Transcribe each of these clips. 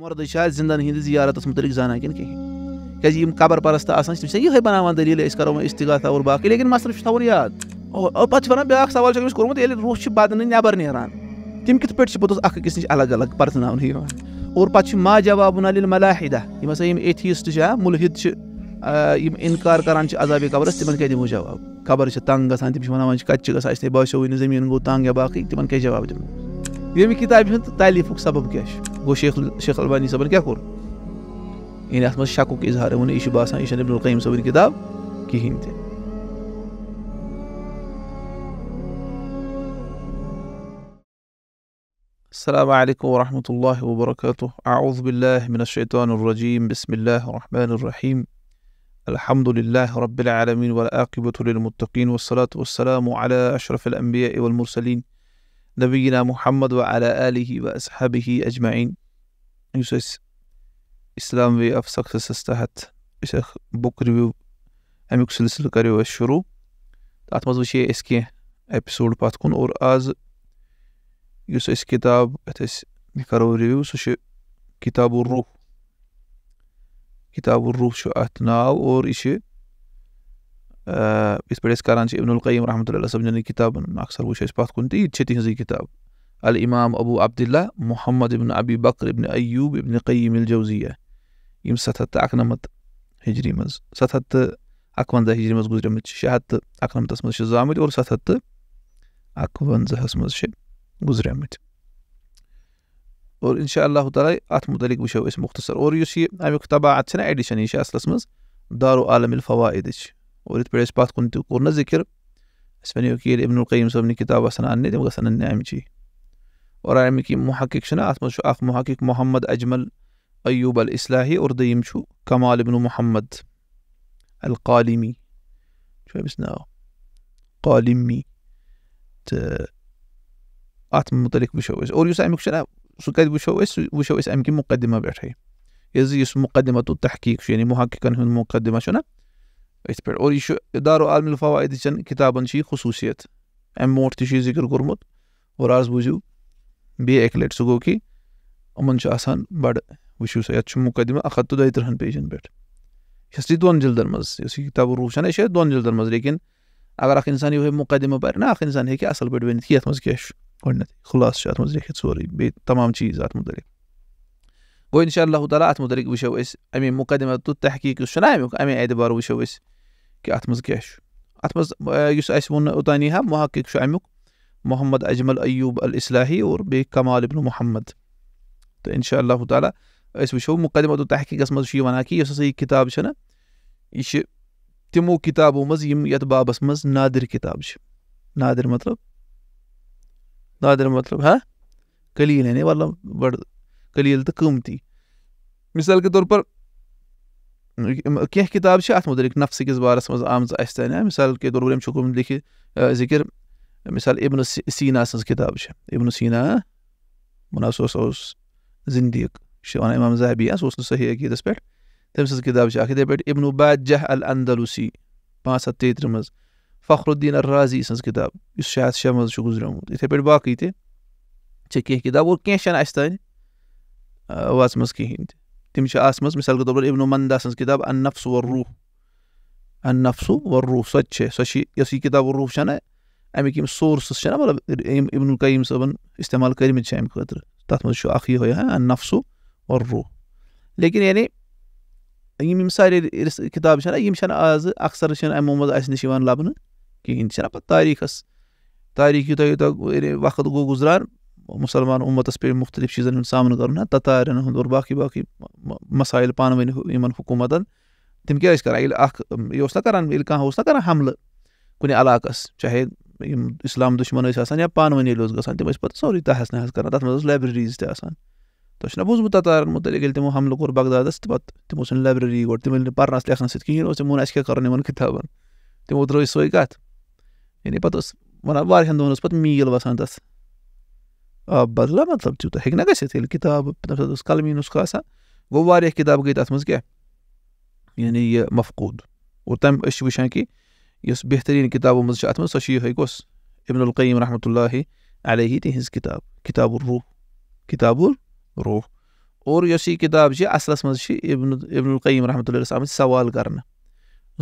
مردے آج زندہ ہیس زیارت متعلق زان کی قبر آسان پستہ بنانا دلی کرو استغاط تر باقی لیکن مسلسل تاکہ یاد پہ بایا سوال چھُ ییٚلہِ نٮ۪بر نیران تِم کِتھ پٲٹھۍ چھِ پوٚتُس اکھ أکِس نِش الگ الگ یِوان اور پرتنہ اوور پا جواب ایتھیٖسٹ چھِ اتھیسٹ چھِ یِم اِنکار کران چھِ عذابی قبرس تمہن دِمو جواب قبر چھِ تنگ چھِ گژھان اَسہِ اتنے تھی نہٕ زٔمیٖن گوٚو تنگ یا باقٕے تِمن جواب دِمو ییٚمہِ کِتابہِ ہُنٛد تعلیٖفُک سبب چھُ वो شیخ شیخ البانی साहबन کیٛاہ کوٚر یعنی اَتھ منٛز شَکُک اِظہار ووٚن یہِ چھُ باسان یہِ چھَنہٕ ابن القیٖم صٲبٕنۍ کِتاب کِہیٖنۍ تہِ السلام عليكم ورحمة الله وبركاته أعوذ بالله من الشيطان الرجيم بسم الله الرحمن الرحيم الحمد لله رب العالمين والآقبة للمتقين والصلاة والسلام على أشرف الأنبياء والمرسلين نبينا محمد وعلى آله وأصحابه أجمعين يسوس إسلام في أفسق سستحت إشخ بكر بيو أميك سلسل كاريو الشروع تات مزو شيء إسكي اپیسوڈ باتكون کن اور آز یُس أسۍ کِتاب یَتھ أسۍ یہِ کَرو رِوِو سُہ الروح كتاب الروح شو اتناو ناو اور یہِ بيسپریس آه، کَران چھِ ابن القیم رحمۃ اللہ سمجھنے کتاب اکثر وہ شیسپات کن تہٕ تھی چھِ ہزی کتاب الامام ابو عبد الله محمد ابن ابي بكر ابن ايوب ابن قيم الجوزيه يم ستت اقنمت هجري مز ستت اقوانزه هجري مز گذرمت شهت اقنمت اسمز شزامت اور ستت اقوانزه اسمز ش گذرمت اور ان شاء الله تعالى ات مدلق بشو اسم مختصر اور يوسي ام كتابه عتنا اديشن ان شاء الله اسمز دار عالم الفوائد وريت بريس بات كنت قرنا ذكر اسفني وكيل ابن القيم سبني كتاب وسنا النيد دم النعم جي ورا مكي محقق شنا أتمنى شو أخ محقق محمد أجمل أيوب الإسلاهي أردي يمشو كمال ابن محمد القالمي شو بسنا قالمي أتم مطلق بشويس أول يسعى مكشنا سكاد بشويس بشويس أمكن مقدمة بيرحي يزي مقدمة التحقيق يعني محققا هن مقدمة شنا ات پور یہ ادار و عالم بیٚیہِ اَکہِ لَٹہِ سُہ گوٚو کہِ یِمَن چھُ آسان بَڑٕ وٕچھِو سا یَتھ چھُ مُقدِمہٕ اَکھ ہَتھ تہٕ دۄیہِ تٕرٛہَن پیجَن پٮ۪ٹھ یہِ چھِ دۄن جِلدَن منٛز یُس مقدمہ اختتر پیجن پسٹری دون جلدن دۄن جِلدَن منٛز لیکِن اگر اَکھ اخسان یہ مقدمہ پہ نا اَتھ منٛز لیکھِتھ سورُے بیٚیہِ خلا چیٖز اَتھ متعلق وان شاء الله تعالى مدرك بشويس امين مقدمه التحقيق الشنايم نعم، امين اعتبار بشويس كي اتمز كيش اتمز آه، يس اسمون اوتانيها محقق شعمك محمد اجمل ايوب الاصلاحي وربي كمال بن محمد ان شاء الله تعالى اسم شو مقدمه التحقيق اسمه شي وناكي يس كتاب شنا يش تمو كتابو مز يم يت بابس مز نادر كتاب ش نادر مطلب نادر مطلب ها قليل يعني والله برضه دلیل تو قۭمتی مثال کے طور پر كی كتاب ات متعلق کِس بارَس منٛز آمژٕ اَسہِ تانۍ مِثال کے طور پر أمۍ چھُ کوٚرمُت ذِکِر مِثال سیٖنا سیٖنا سٕنٛز کِتاب وَنان سُہ پور لكھ ذكر مثال ابن سینا سن كتا ابن سسینا منحصہ زندی یہ امام ذاحبیہ سی عقید پیکاب پی ابن وباد جہ الدلوسی پانچ سات تیترہ منٛز فخر الدیٖن الرازی سٕنٛز الدین الراضی سن شےٚ منٛز چھُ گُزریومُت یِتھَے پٲٹھۍ باقٕے تہِ چھِ تھی کِتاب اور اوور چھَنہٕ اَسہِ تانۍ کہینۍ تہِ وج مسین تمہ مِثال کے طور پر ابن المندا ستب ا نفس و روح ال نفسو و روح سۄ تہِ چھےٚ سوتھ سوچ یہ كتباب و روح اَمِکۍ یِم سورسٕز امکسز مطلب اِبن القیٖم صٲبَن استعمال کٔرمٕتۍ چھِ كرمت سے امہ خطر تعت ہاں ان نفسو ور روح لیکِن یعنی یِم یِم سارے کِتابہٕ ساری یِم چھَنہٕ آزٕ اَکثر چھِنہٕ یِمو منٛز اَسہِ نِش یِوان لَبنہٕ کِہیٖنۍ پہ پَتہٕ تاریٖخَس تاریٖخ یوٗتاہ یعنی یوٗتاہ وقت گوٚو گُزران मुसलमान उमतस पे مختلف چیزن हूंदो सामनो کرنا आहे ततारनि हूंदो باقی باقی مسائل पाण ؤنۍ یِمَن حکوٗمتَن تِم کیا ٲسۍ کَران ییٚلہِ اَکھ یہِ اوس نہ کَران ییٚلہِ کانٛہہ اوس نہ کَران حملہٕ کُنہِ علاقَس چاہے اِسلام دُشمَن ٲسۍ آسان یا پانہٕ ؤنۍ ییٚلہِ اوس تِم ٲسۍ پَتہٕ سورُے تہس نہس کَران تَتھ منٛز ٲس لایبرٔریٖز تہِ آسان تۄہہِ چھُو نہ بوٗزمُت تَتارَن مُتعلِق ییٚلہِ تِمو حملہٕ کوٚر بغدادَس تہٕ پَتہٕ تِمو ژھٕنۍ لایبرٔری گۄڈٕ تِم ییٚلہِ نہٕ پَرنَس لیکھنَس سۭتۍ کِہیٖنۍ اوس تِمو ووٚن کَرُن یِمَن کِتابَن تِمو ترٛٲے سوئی کَتھ یعنی پَتہٕ وَنان واریاہَن دۄہَن پَتہٕ میٖل وَسان تس آ بدلا مطلب نُسخہٕ آسان گوٚو واریاہ کِتاب گٔے تَتھ منٛز کیٛاہ یعنی یہِ مفقوٗد اور تَمہِ أسۍ چھِ وٕچھان کہِ او بہتریٖن کِتابو منٛز چھِ اَتھ منٛز سۄ چھِ یِہوٚے کۄس ابن القیٖم رحمۃ اللہ علیہ تِہِنٛز کِتاب کِتاب الروح کِتاب الروح اور یۄس یہِ کِتاب چھِ اَصلَس منٛز چھِ اصل مزد القیٖم رحمتہ اللہ آمٕتۍ سوال کَرنہٕ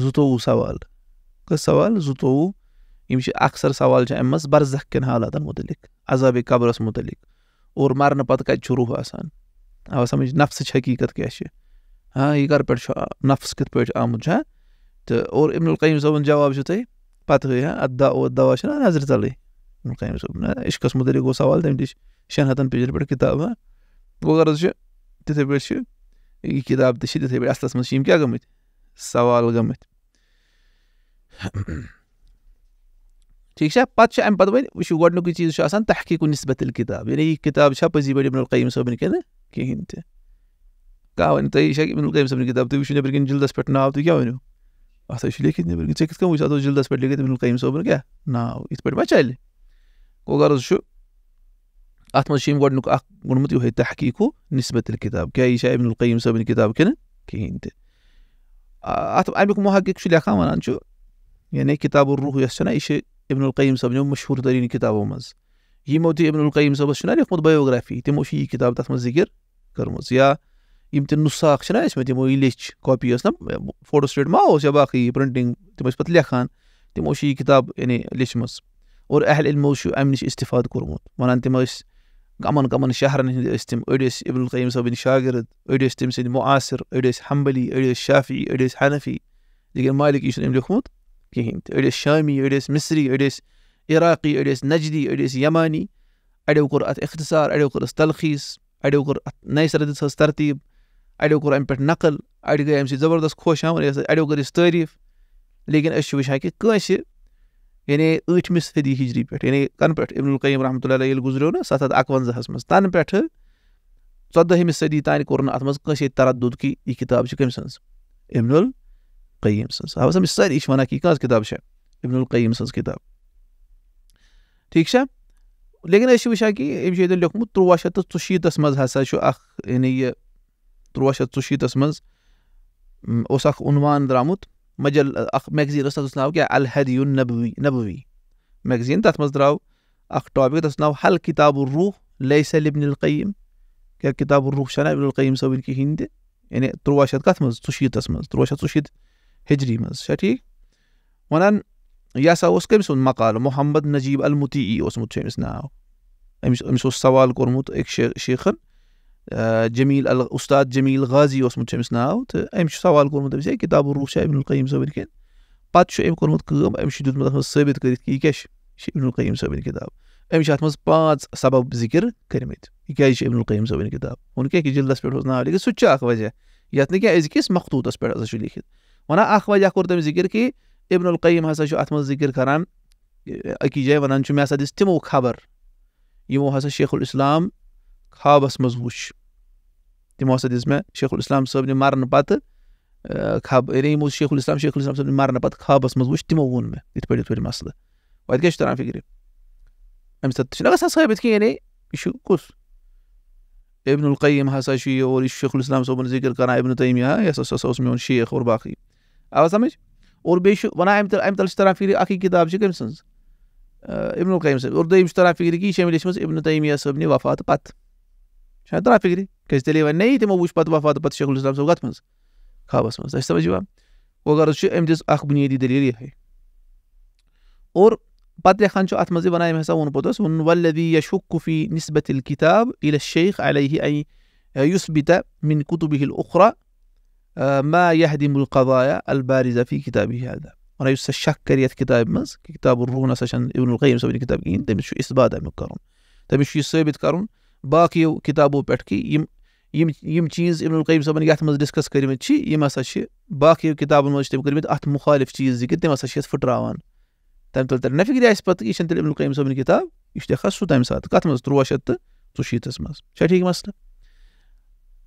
زٕتووُہ سوال کٔژ سوال زٕتووُہ ہمج اکثر سوال برزخ امرز حالاتن متعلق عذاب قبرس متعلق ارنے پتہ کتیں روح آسان آو سمجھ نفس حقیقت کس ہاں یہ کر پفس کت آلقیم صاحب جواب تھی پتہ ہاں دا ات دوا نظرتل امقیم صاً عشقس متعلق گو سوال تمہیں دش شن ہاتن پیجن پتب ہاں بغذ تتھ پا یہ کتاب تھی تھی اصل من کیا گمت سوال گمت ٹھیک چھا پتہٕ چھِ اَمہِ پتہٕ وۄنۍ وٕچھِو گۄڈٕنیُکُے چیٖز چھُ آسان تحقیٖقُ نسبت کِتاب یعنی یہِ کِتاب چھا پٔزی پٲٹھۍ ابن القیٖم صٲبٕنۍ کِنہٕ کِہیٖنۍ تہِ کانٛہہ ؤنِو تۄہہِ یہِ چھا ابن القیٖم صٲبٕنۍ کِتاب تُہۍ وٕچھِو نٮ۪بٕرۍ کِنۍ جِلدَس پٮ۪ٹھ ناو تُہۍ کیٛاہ ؤنِو اَتھ حظ چھُ لیٖکھِتھ نٮ۪بٕرۍ کِنۍ ژےٚ کِتھ کٔنۍ وٕچھ اَتھ اوس جِلدَس پٮ۪ٹھ لیٖکھِتھ ابن القیٖم صٲبُن کیٛاہ ناو یِتھ پٲٹھۍ ما چَلہِ گوٚو غرض چھُ اَتھ منٛز چھُ أمۍ گۄڈٕنیُک اَکھ ووٚنمُت یِہوٚے تحقیٖقُ نسبت کِتاب کیٛاہ یہِ چھا ابن القیٖم صٲبٕنۍ کِتاب کِنہٕ کِہیٖنۍ تہِ اَتھ اَمیُک محقق چھُ لیکھان وَنان چھُ یعنی کِتاب روٗح یۄس چھَنہ یہِ چھِ ابن القيم صاحب جو مشهور ترین کتاب مز یم يعني موتی ابن القیم صاحب شناری مت بایوگرافی تمو شی کتاب تتھ مز ذکر کٔرمٕژ یا یِم تہِ نُساخ چھِنہ ٲسۍ مٕتۍ یِمو یہِ لیٚچھ کاپی ٲس نہ فوٹو سٹیٹ ما اوس یا باقی پرٛنٹِنٛگ تِم ٲسۍ پَتہٕ لیکھان تِمو چھِ کِتاب یعنی لیٚچھمٕژ اور اہل علم شو اَمہِ اِستفادٕ کوٚرمُت وَنان انت مس گمن گمن شہرَن ہٕنٛدۍ استم تِم ابن ٲسۍ عبد القیٖم صٲبٕنۍ شاگِرد أڑۍ ٲسۍ تٔمۍ سٕنٛدۍ مُعاصِر أڑۍ ٲسۍ حمبلی أڑۍ ٲسۍ حنفی لیکِن مالک چھُنہٕ أمۍ لیوٚکھمُت کِہیٖنۍ تہِ أڑۍ ٲسۍ شامی أڑۍ أڑۍ أڑۍ ٲسۍ ٲسۍ ٲسۍ مِصری عراقی مسری اڑ عرقی اڑ نجدیمانی اڑ کھ اختصار اڑ کس تلخی اڑ کھت نیس رد ترتیب اڑو کم پہ نقل گٔے اَمہِ سۭتۍ زبردست خۄش اَڑیو تعٲریٖف لیکِن أسۍ چھِ وٕچھان کہِ کٲنٛسہِ یعنی ٲٹھمہِ صدی ہجری پٮ۪ٹھ یعنی کَنہٕ پٮ۪ٹھ اب القیٖم رحمتہ اللہ ییٚلہِ گزرو نا اَکوَنٛزاہَس منٛز تَنہٕ پٮ۪ٹھٕ پودم صدی تانۍ کوٚر نہٕ اَتھ منٛز کٲنٛسے کتن کہِ یہِ کِتاب چھِ کٔمۍ سٕنٛز سن قیمسنس હવે તમે સારી ઈશમાના કી કિતાબ છે ઇબ્નુલ قیمسنس કિતાબ ٹھیک چھا لیکن أسۍ چھِ وٕچھان کہِ أمۍ چھُ ییٚتٮ۪ن لیوٚکھمُت تُرٛواہ شیٚتھ تہٕ ژُشیٖتَس منٛز شو أخ يعني یعنی یہِ تُرٛواہ شیٚتھ ژُشیٖتَس منٛز اوس اکھ عنوان درٛامُت مجل أخ میگزیٖن ٲس تَتھ اوس ناو کیٛاہ الحدیُن نبوی نبوی میگزیٖن تَتھ درٛاو أخ ٹاپِک تَتھ اوس ناو حل الروح ليس لابن القيم كتاب الروح شنا ابن القيم سوين كي تہِ يعني تُرٛواہ كاتمز کَتھ اسمز ژُشیٖتَس منٛز حجری من اچھا ٹھیک ون اوس سا اس مقالہٕ محمد نجیٖب المتی اوسمُت چھُ أمِس ناو أمِس أمِس اوس سوال کوٚرمُت أکۍ شے شیخن جمیٖل ال اُستاد جمیٖل غازی اوسمُت چھُ أمِس ناو تہٕ تو چھُ سوال کوٚرمُت کوٚرمُت أمِس أمِس ہے چھا ابن القیٖم صٲبٕنۍ کِنۍ پَتہٕ چھُ چھُ أمۍ کٲم دیُتمُت اَتھ منٛز ثٲبِت کٔرِتھ کہِ یہِ یہِ کیٛاہ چھِ چھِ ابن القیٖم صٲبٕنۍ کِتاب أمِس چھِ اَتھ منٛز پانٛژھ سبب ذِکِر کٔرمٕتۍ یہِ کیٛازِ چھِ ابن القیٖم صٲبٕنۍ کِتاب ووٚن کیٛاہ کہِ جِلدَس پٮ۪ٹھ اوس ناو جلد سُہ تہِ چھُ اَکھ وجہ یَتھ نہٕ أزکِس پٮ۪ٹھ ہَسا چھُ ہيكت وا اخ وجہ ککر کہ عبد القیم ہسا اتر کرکی جائیں ونانچ مے سا دمو خبر ہسا شیخ السلام خابس ہسا تموا دے شیخ الاسلام صٲبنہِ مرنہٕ پتہٕ خب یعنی ہم شیخ الاسلام صٲبنہِ ال شیخلام مرنے پابس مش تمو مسلہٕ مسلے وی چھُ تران فِکرِ فکر امسان ثابت کہیں یعنی یہقیم ہسا چھُ یہِ شیخ الاسلام صٲبُن یعنی کران السلام صوبن ذکر کربن ہسا اوس میون شیخ اور باقٕے آوا سمجھ اور بیٚیہِ چھُ وَنان اَمہِ تَل اَمہِ تَل چھِ تَران فِکرِ اَکٕے کِتاب چھِ کٔمۍ سٕنٛز اِبنُل قیٖم صٲب اور دوٚیِم چھِ تَران فِکرِ کہِ یہِ چھِ أمۍ لیٚچھمٕژ ابن تیمیہ صٲبنہِ وفاتہٕ پَتہٕ چھَنہٕ تَران فِکرِ کیٛازِ تیٚلے وَنہِ نَے تِمو وٕچھ پَتہٕ وفاتہٕ پَتہٕ شیخ الاسلام صٲب کَتھ منٛز خابَس منٛز اَسہِ سَمٕجھ یِوان وۄنۍ غرض چھُ أمۍ دِژ اَکھ بُنیٲدی دٔلیٖل یِہوٚے اور پَتہٕ لیکھان چھُ اَتھ منٛز یہِ وَنان أمۍ ہسا ووٚن پوٚتُس ووٚن ولدی یشُک فی نسبت الکِتاب اِل شیخ علیہ یُس بِتا مِن کُتُبہِ ہِل اُخرا آه، ما يهدم القضايا البارزة في كتابه هذا وأنا يستشك كريت كتاب مز كتاب الرونة عشان ابن القيم سوي كتاب إن تبي شو إثبات أمي كارون تبي شو ثابت كارون باقي كتابو بيتكي يم يم يم چیز ابن القیم صٲبن یتھ منٛز ڈسکس کٔرمٕتۍ چھِ یِم ہسا چھِ باقی کتاب منٛز چھِ تٔمۍ کٔرمٕتۍ اتھ مُخالف چیٖز ذِکِر تِم ہسا چھِ فٹراوان تم تل تل مےٚ فِکرِ اس پتہٕ یہِ چھنہٕ ابن القیم صٲبٕنۍ کِتاب یہِ چھُ لیکھان سُہ تمہِ ساتہٕ کتھ منٛز ترُواہ شیٚتھ تہٕ ٹھیٖک مسئلہ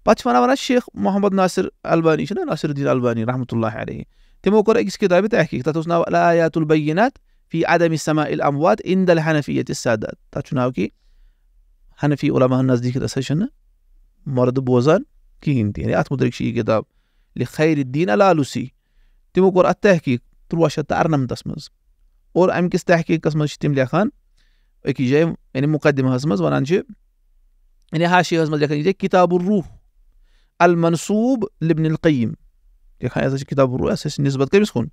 پتہ چھِ وَنان وَنان شیخ محمد ناصر البانی چھُنہ ناصر الدیٖن البانی رحمتُہ اللہ علیہ تِمو کوٚر أکِس کِتابہِ تحقیٖق تَتھ اوس ناو الایات البینات فی عدم سما الاموات اِند الحنفیت السادات تَتھ چھُ ناو کہِ حنفی علماہن نزدیٖک ہسا چھِنہٕ مۄردٕ بوزان کِہیٖنۍ تہِ یعنی اَتھ مُتعلِق چھِ یہِ کِتاب لِکھیرِ دیٖن الالوٗسی تِمو کوٚر اَتھ تحقیٖق تُرٛواہ شیٚتھ تہٕ اَرنَمتَس منٛز اور اَمہِ کِس تحقیٖقَس منٛز چھِ تِم لیکھان أکِس جایہِ یعنی يعني مُقدِماہَس منٛز وَنان چھِ یعنی يعني حاشِیَس منٛز لیکھان یہِ کِتاب الروٗح المنصوب لابن القيم القیم یەکان ئێستا كتاب الرؤساء نسبة نسبەتەکەی بسخون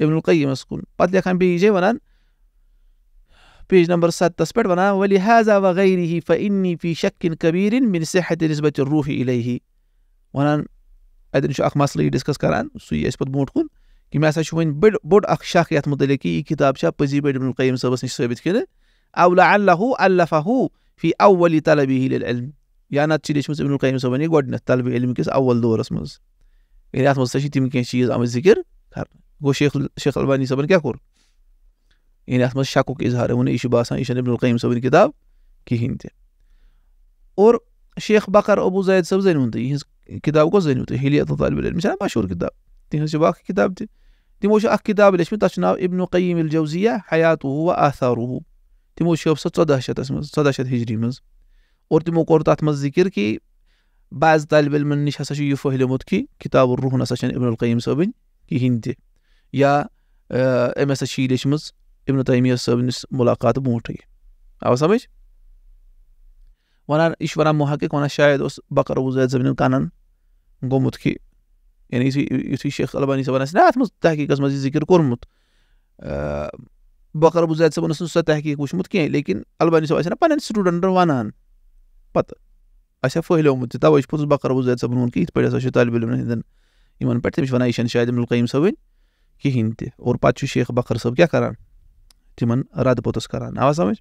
ابن القيم مسخون بعد یەکان بيجي بەنان بيج نمبر ستة تصبر بنا ولهذا وغيره فإني في شك كبير من صحة نسبة الروح إليه وانا أدري شو أخماس لي ديسكس كران سوي إثبات موتكون كما أساشوين بر بر أخشاك يتمدلكي كتاب شاب بزي بزيبر ابن القيم سبس نشتري بيت كده أو لعله ألفه في أول طلبه للعلم یا نتہٕ چھِ لیٖچھمٕژ ابن القیم صٲبن یہِ گۄڈٕنٮ۪تھ طلبہِ علم کِس اول دورس منٛز یعنی اتھ منٛز ہسا چھِ تِم کینٛہہ چیٖز آمٕتۍ ذِکر کرنہٕ گوٚو شیخ شیخ البانی صٲبن کیٛاہ کوٚر یعنی اتھ منٛز شکُک اظہار ووٚن یہِ چھُ باسان یہِ چھَنہٕ ابن القیم صٲبٕنۍ کِتاب کِہینۍ تہِ اور شیخ بکر ابوٗ زید صٲب زٲنِوُن تُہۍ یِہِنٛز کِتاب کۄس زٲنِو تُہۍ ہلیت طالب علم چھَنا مشہوٗر کِتاب تِہِنٛز چھِ اکھ کِتاب تہِ تِمو چھِ اکھ کِتاب لیٖچھمٕژ تتھ چھُ ناو ابن القیم الجوزیہ حیات و آثار تِمو چھٲپ سۄ ژۄداہ شیٚتس منٛز ژۄداہ شیٚتھ ہجری منٛز وردی مقردات مزدی کرد که بعض طالب علم نیش هسا یو فهلمود که کتاب الروح نسا ابن القیم صابن که هندی یا آه، ام هسا شیلش مز ابن تیمیه صابنس ملاقات بومتی او سمج ونان ایش محقق ونان شاید اس بقر و زید زمین کانن گومت که یعنی يعني یتھی شیخ البانی صٲبن آسہِ نہ اَتھ منٛز تحقیٖقَس منٛز یہِ ذِکِر کوٚرمُت آه، بکر ابوٗ زید صٲبن اوس نہٕ سۄ تحقیٖق وٕچھمُت کینٛہہ يعني لیکِن البانی صٲب آسہِ نہ پَنٕنٮ۪ن وَنان پتہٕ اَسہِ ہا فٲہلیومُت مُت تہِ تَوَے چھُ پوٚتُس بکار وُزیر صٲبن ووٚن کہِ یِتھ پٲٹھۍ ہسا چھُ طالبہِ علمن ہِنٛدٮ۪ن یِمن پٮ۪ٹھ تٔمِس چھِ وَنان یہِ چھَنہٕ شاید عبدالقیٖم صٲبٕنۍ کِہیٖنۍ تہِ اور پتہٕ چھُ شیخ بکر صٲب کیٛاہ کَران تِمن رد پوٚتُس کَران آوا سمٕجھ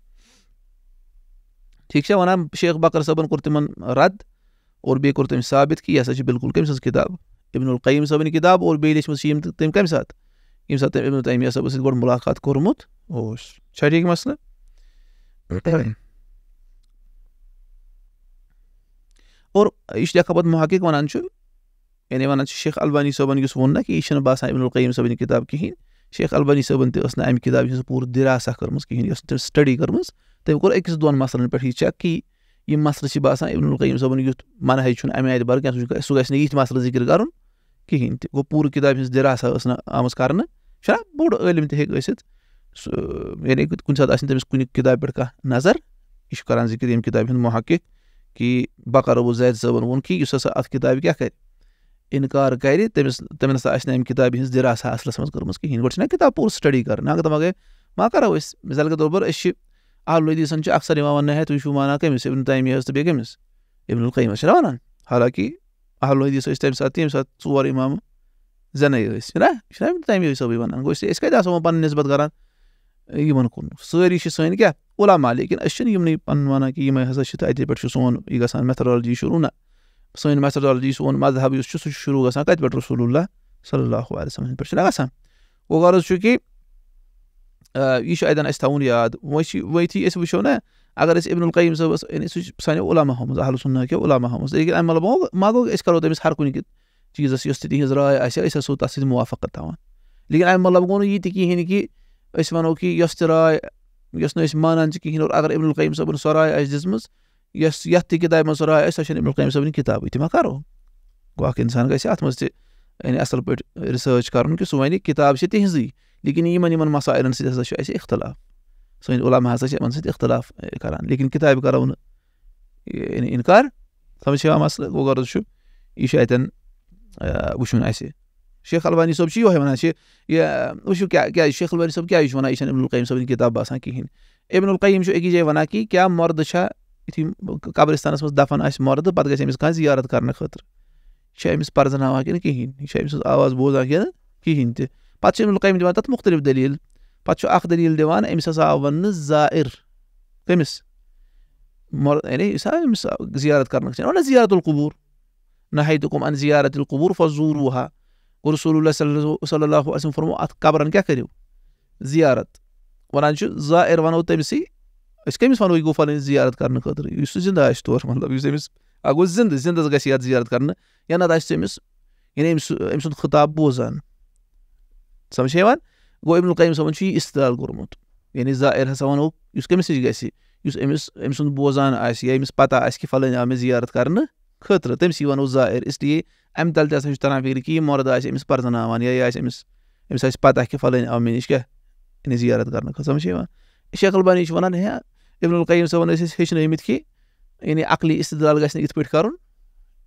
ٹھیٖک چھا وَنان شیخ بکر صٲبن کوٚر تِمن رد اور بیٚیہِ کوٚر تٔمۍ ثابت کہِ یہِ ہسا چھِ بِلکُل کٔمۍ سٕنٛز کِتاب عبدالقیٖم صٲبٕنۍ کِتاب اور بیٚیہِ لیٖچھمٕژ چھِ یِم تٔمۍ کَمہِ ساتہٕ ییٚمہِ ساتہٕ تٔمۍ عبدالقیٖم صٲبس سۭتۍ گۄڈٕ مُلاقات کوٚرمُت اوس چھا ٹھیٖک مسلہٕ اور یہ لکھا پہ محک الصنس ون نا کہ باسان عبد القیم صاف کتاب کہیں شیخ البانی الم کتاب ہور دراصہ کریں یہ تم سٹڈی کرم تم قوک دن مسلن پہ یہ چیک کہ یہ مسلسل سے باسا اب القیم صاف یت مناہ ام آئے برک سسل ذکر کریں تو پور کتاب ہند دراصا ثہ آم کر بوڑ علم تک یعنی کن ساتھ تمہس کن کتاب پہ کھانا نظر یہ ذکر ام کتاب محقق کہ بہ کرو زائد صوبن ون کسی ہس اتب انکار کرم کتاب ذرا سا اصل من گا کِتاب پوٗرٕ سٹڈی کریں اگر ما کرو مِثال کے طور پر أسۍ چھِ چھِ یِوان وَننہٕ ہے تُہۍ چھُو کٔمِس تہٕ بیٚیہِ اشت الحل حديس اكثر ين ہیں تھو مانا کم ابلتعامز تو ابرال قیمہ نہ ونان حالانكہ الديس يا ثقافت كور صٲبٕے وَنان گوٚو أسۍ کَتہِ آسو وۄنۍ پَنٕنۍ ايس كا پسبت کُن سٲری چھِ سٲنۍ كے علما لیکن أشن چھِنہٕ یِمنٕے پنُن ونان کہِ یِمے ہسا چھِ تہٕ اَتے پٮ۪ٹھ چھُ سون یہِ گژھان میتھڈالجی شروٗع نہ سٲنۍ میتھڈالجی سون مذہب یُس چھُ سُہ چھُ شروٗع گژھان کتہِ پٮ۪ٹھ رسول اللہ صلی اللہُ علیہ وسلم ہٕنٛدۍ پٮ۪ٹھ چھُنہ گژھان گوٚو غرض چھُ کہِ یہِ چھُ اتٮ۪ن آه، اسہِ تھاوُن یاد وۄنۍ چھِ ؤتھی أسۍ وٕچھو نہ اگر أسۍ ابن القیٖم صٲبس یعنی سُہ چھُ سانیو علماہو منٛز اہل سُنہ کیو علماہو منٛز لیکن امہِ مطلب ما گوٚو أسۍ کرو تٔمِس ہر کُنہِ کہِ چیٖزس یۄس تہِ تِہنٛز راے آسہِ أسۍ آسو تتھ سۭتۍ مُوافقت تھاوان لیکن امہِ مطلب گوٚو نہٕ یہِ تہِ کہیٖنۍ کہِ أسۍ ونو کہِ یۄس تہِ راے نانچ کہین اور اگر عبد القیم صاحن سرائے آت تتاب ما سوچنے عبر القامی صبنی کتاب تھی ما کرو گو یعنی انسان گھم مس تین اصل پہ رسرچ کر سو وان کتاب ہے تہذی لیکن ان مسائل ساختاف سنع ہسا سخت کر لیکن کتب نکار سمجھے مسل و غرض یہ اتن وشن اس شیخ البانی صٲب چھِ یِہوے وَنان چھِ وشو وٕچھِو کیٛاہ کیٛازِ شیخ البانی صٲب کیٛازِ چھُ وَنان ابن القیٖم صٲبٕنۍ کِتاب باسان کِہیٖنۍ ابن القیٖم شو أکِس جایہِ وانا کہِ کیٛاہ مۄردٕ چھا یُتھُے قبرستان منٛز دفن آسہِ مۄردٕ پَتہٕ گژھِ أمِس کانٛہہ زِیارت کرنہٕ خاطر یہِ أمِس پرزناوان کِنہٕ کِہیٖنۍ یہِ چھا أمۍ سٕنٛز آواز بوزا کِنہٕ کِہیٖنۍ تہِ پَتہٕ ابن القیٖم دِوان تَتھ مُختلِف دٔلیٖل پَتہٕ چھُ اَکھ دٔلیٖل دِوان أمِس ہسا آو وَننہٕ زائر کٔمِس مۄر یعنی يعني یُس يعني أمِس زِیارت نہ زِیارت القبوٗر نہ ہے اَن زِیارت القبوٗر فزوروها رسول اللہ صلی اللہ علیہ وسلم فرمو ات قبرن کیا کرو زیارت ونان زائر ونو ون تم سی اِس گو فلن زیارت خاطر اس زندہ آہ تور مطلب اس امس زندہ ز گات زیارت کرنے یا یعنی نتعیم سند خطاب بوزان سمجھے گو امقیم صاحب یہ اصل کورمت یعنی زائر ہسا ونوس کمس نش بوزان سوزان یا اِس پتہ کہ فلن آوس زیارت کر خطر تم سی ونو زائر اس لیے امہِ تَل تہِ ہسا چھُ تران فِکرِ کہِ یہِ مۄرد آسہِ أمِس پرزناوان یا یہِ آسہِ أمِس أمِس آسہِ پتہ کہِ فلٲنۍ آو مےٚ نِش کیٛاہ یعنی زِیارت کرنہٕ خٲطرٕ سمجھ چھِ یِوان شیخ البانی چھِ وَنان ہے ابن القیٖم صٲبن ٲسۍ أسۍ ہیٚچھنٲیمٕتۍ کہِ یعنی عقلی استدلال گژھِ نہٕ یِتھ پٲٹھۍ کَرُن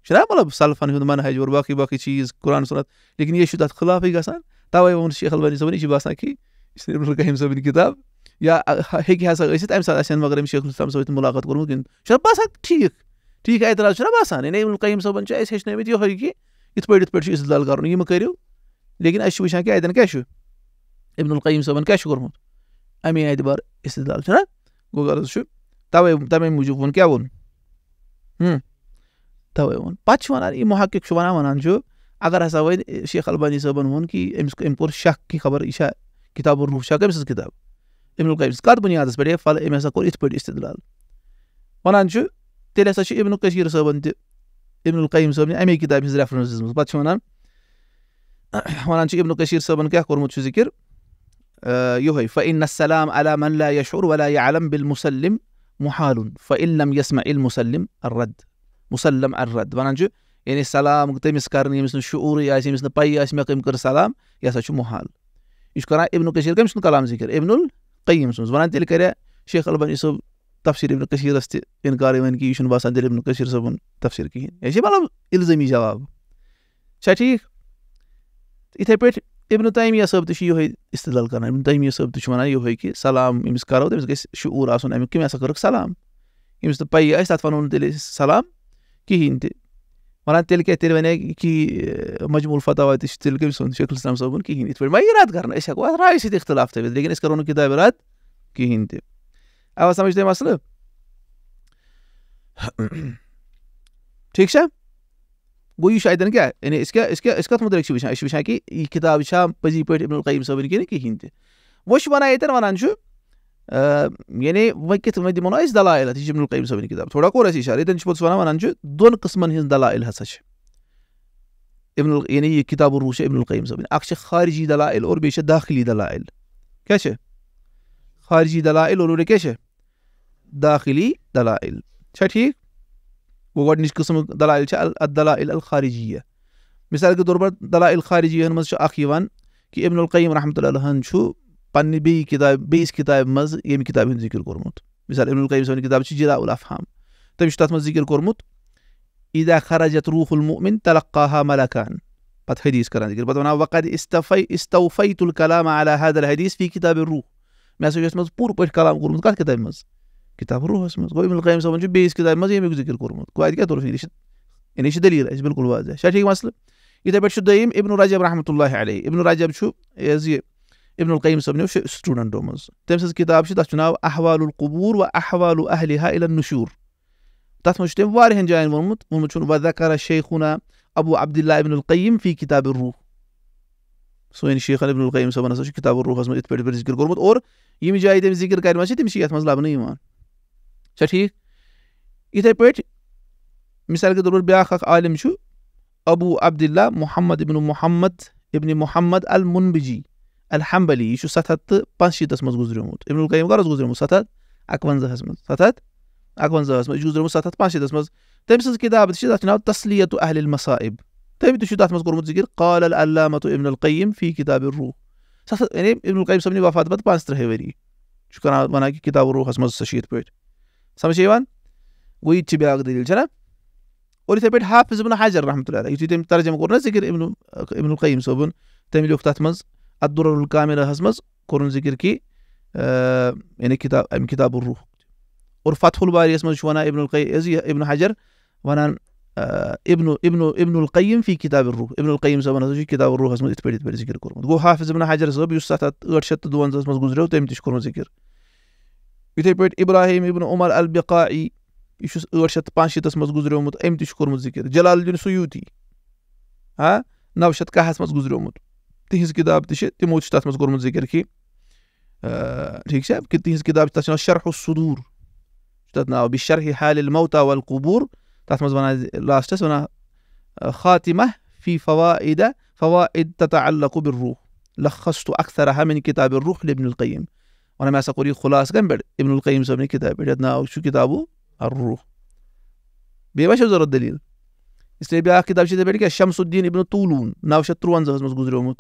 چھُنہ مطلب سلفن ہُنٛد منحج اور باقٕے باقٕے چیٖز قرآن سنت لیکن یہِ چھُ تتھ خلافٕے گژھان توے ووٚن شیخ البانی صٲبن یہِ چھُ باسان کہِ یہِ چھِ ابن القیٖم صٲبٕنۍ کِتاب یا ہیٚکہِ ہسا ٲسِتھ امہِ ساتہٕ آسن مگر أمۍ شیخ الاسلام صٲبن مُلاقات کوٚرمُت چھُنہ باسان ٹھیٖک ٹھیک اعتراض چھُنہ باسان یعنی صٲبَن صٲبَن چھِ اَسہِ ہیٚچھنٲومٕتۍ یِہوٚے کہِ کہِ یِتھ یِتھ پٲٹھۍ پٲٹھۍ چھُ چھُ چھُ کَرُن کٔرِو لیکِن وٕچھان اَتٮ۪ن کیٛاہ کیٛاہ القیٖم کوٚرمُت اَمے اعتبار باس چھُنہ گوٚو غرض چھُ تَوَے تَمے موٗجوٗب ووٚن کیٛاہ ووٚن تَوَے ووٚن پَتہٕ اصطالہ وَنان یہِ موجود چھُ وَنان وَنان چھُ اگر ہسا وۄنۍ شیخ البانی صٲبَن ووٚن کہِ أمِس أمۍ کوٚر کک کہِ خبر یہِ چھا چھا کِتاب کِتاب کٔمۍ سٕنٛز یہ شا کَتھ بُنیادَس پٮ۪ٹھ ہے الاق أمۍ ہسا کوٚر یِتھ پٲٹھۍ پی وَنان چھُ تیل ہسا ابن الکشیر صان تہ ابن القیم صوبن امے کتاب ہس ریفرنس دان واقیر صبن کیا کتر یہ فی السلام علام اللیہ شور الیہ علم بالمسل محالُن ف علم یسمہ علمس رد مسلم نہٕ شعوٗرٕے آسہِ ییٚمِس نہٕ پَیی آسہِ مےٚ کٔمۍ کٔر سلام یہِ ہسا چھُ محال یہِ چھُ یہ ابن کٔمۍ سُنٛد کلام ذِکِر ابن القیٖم سٕنٛز وَنان تیٚلہِ کرییا شیخ البی صٲب تفسیر ابن تہِ کشیر کہِ یہِ چھُنہٕ باسان ابن صٲبُن تفسیٖر کِہیٖنۍ یہِ یعنی چھِ مطلب اِلزٲمی جواب ہے ٹھیک اتھائی پی ابن تعمیہ صبح تہوی اصل کرنا ابن چھُ وَنان یِہوٚے کہِ سلام أمِس کَرو تٔمِس گژھِ شعوٗر آسُن اَمیُک کٔمۍ سا کٔرٕکھ سلام ییٚمِس نہٕ پَیی آسہِ تَتھ وَنو نہٕ تیٚلہِ أسۍ سلام کِہیٖنۍ تہِ تہِ وَنان تیٚلہِ تیٚلہِ تیٚلہِ کیٛاہ وَنے کہِ مجموٗل کٔمۍ سُنٛد شیخ الاسلام صٲبُن کِہیٖنۍ یِتھ پٲٹھۍ مجھ یہِ تیس شیخل أسۍ صاحب اَتھ رایہِ سۭتۍ کرنا تھٲوِتھ لیکِن أسۍ کَرو نہٕ کِتابہِ ارد کِہیٖنۍ تہِ Avasam işlemasını. ठीक छै اس शायद اس کا इसका इसका इसका तुम दरक शिविशा शिविशा की किताब छा पजी पेट इब्नुल कय्यिम सबन की की हिंद وش وانا يتن وانا نشو آه يعني وكت ما دي منايس دلائل تجي من القيم سبن تھوڑا کور كورس اشاره تن شبت وانا وانا نشو دون قسمن هن دلائل هسش ابن ال... يعني كتاب الروشي ابن صاحب سبن اكش خارجی دلائل اور بیش داخلی دلائل كشه خارجي دلائل اور کیش ہے داخلي دلائل چھا ٹھیک وہ گۄڈنِچ قٕسم دلائل چھِ الدلائل الخارجیہ مِثال کے طور پر دلائل خارجی ہن منٛز چھُ اکھ یِوان کہِ ابن القیٖم رحمتہ اللہ ہن چھُ پننہِ بیٚیہِ کِتابہِ بیٚیِس کِتابہِ منٛز ییٚمہِ کتاب ہن ذِکِر کرمت مِثال ابن القیٖم سٕنٛز کِتاب چھِ جِدا الافہام تٔمِس شتات مز ذِکِر کرمت اذا خرجت روٗح المؤمن تلقاها ملکان پت حدیٖث کران ذِکِر پت ونان وقد استفے استوفیت الكلام على هذا الحدیٖث في کِتاب الروح مےٚ ہسا چھُ یتھ منٛز پوٗرٕ پٲٹھۍ کلام کوٚرمُت کتھ کِتابہِ منٛز کِتاب روٗحس منٛز گوٚو اِبن القیم صٲبن چھُ بیٚیِس کِتابہِ منٛز ییٚمیُک ذِکر کوٚرمُت گوٚو اتہِ کیٛاہ توٚرُس یہِ چھِ یعنی یہِ چھِ دٔلیٖل اَسہِ بِلکُل واضح چھا ٹھیٖک مسلہٕ یِتھٕے پٲٹھۍ چھُ دٔیِم ابن رجب رحمتہ اللہ علیہ ابن رجب چھُ یہِ حظ یہِ ابن القیم صٲبنیو سٹوٗڈنٛٹو منٛز تٔمۍ سٕنٛز کِتاب چھِ تتھ چھُ ناو احوال القبوٗر و احوال اہلِہا الن نشوٗر تتھ منٛز چھُ تٔمۍ واریاہن جاین ووٚنمُت ووٚنمُت چھُن ودا کرا شیخُنا ابوٗ ابن القیم فی کِتاب روٗح سوين شيخ ابن القيم صٲبَن ہسا كتاب الروح اسمه منٛز یِتھ پٲٹھۍ قرمت اور ییٚمہِ جاي دم ذِکِر کَرِ ماشي تمشي تِم چھِ یَتھ منٛز لَبنہٕ یِوان چھا مِثال کے طور پر عالِم شو ابوٗ الله محمد ابن محمد ابن محمد المنبجي الحنبلي شو چھُ سَتھ ہَتھ تہٕ پانٛژھ ابن القيم کَر اوس گُزریومُت سَتھ ہَتھ اَکوَنٛزاہَس منٛز سَتھ ہَتھ اَکوَنٛزاہَس منٛز یہِ چھُ گُزریومُت سَتھ ہَتھ پانٛژھ شیٖتَس منٛز تٔمۍ سٕنٛز تسلية اهل المصائب طيب انتوا شو مذكور متذكر قال العلامة ابن القيم في كتاب الروح اساسا يعني ابن القيم سمني وفات بعد پانس تره وري شو کنا ونا کی کتاب الروح اسمه سشید بيت سامي ایوان وی چی بیاق دلیل چنا اور ایتھے پیٹ حافظ ابن حجر رحمة الله علیہ تیم ترجمه کرنا ذکر ابن ابن القيم سوبن تیم لوختات مز الدرر الكامله اسمز کرن كي کی آه، يعني كتاب يعني كتاب الروح اور فتح الباري اسمه شوانا ابن القيم ابن حجر وانا آه، ابن ابن ابن القيم في كتاب الروح ابن القيم زمان في كتاب الروح اسمه اتبريت برز ذكر كورم هو حافظ ابن حجر سب یوس سات ارشد دوان زس مز گزرو تم تشكر ذكر ذکر ابراهيم ابن عمر البقائي یوس ارشد پانش تس مز گزرو مت ام تشكر ذكر جلال الدين سيوطي ها نو کا ہس مز گزرو مت تيز كتاب تش تمو چھ تس مز کورم ذکر کی ٹھیک چھ کہ تہز کتاب تس شرح الصدور تت ناو بشرح حال الموتى والقبور تحت was one of خاتمة في فوائد فوائد تتعلق بالروح لخصت أكثرها من كتاب الروح لابن القيم وأنا ما سأقول خلاص كم بر ابن القيم سمي كتاب بدنا شو كتابه الروح بيمشي زر الدليل इसलिए بيا كتاب شيء بیٹھ گیا شمس الدين ابن طولون 953 ہس مز گزریومت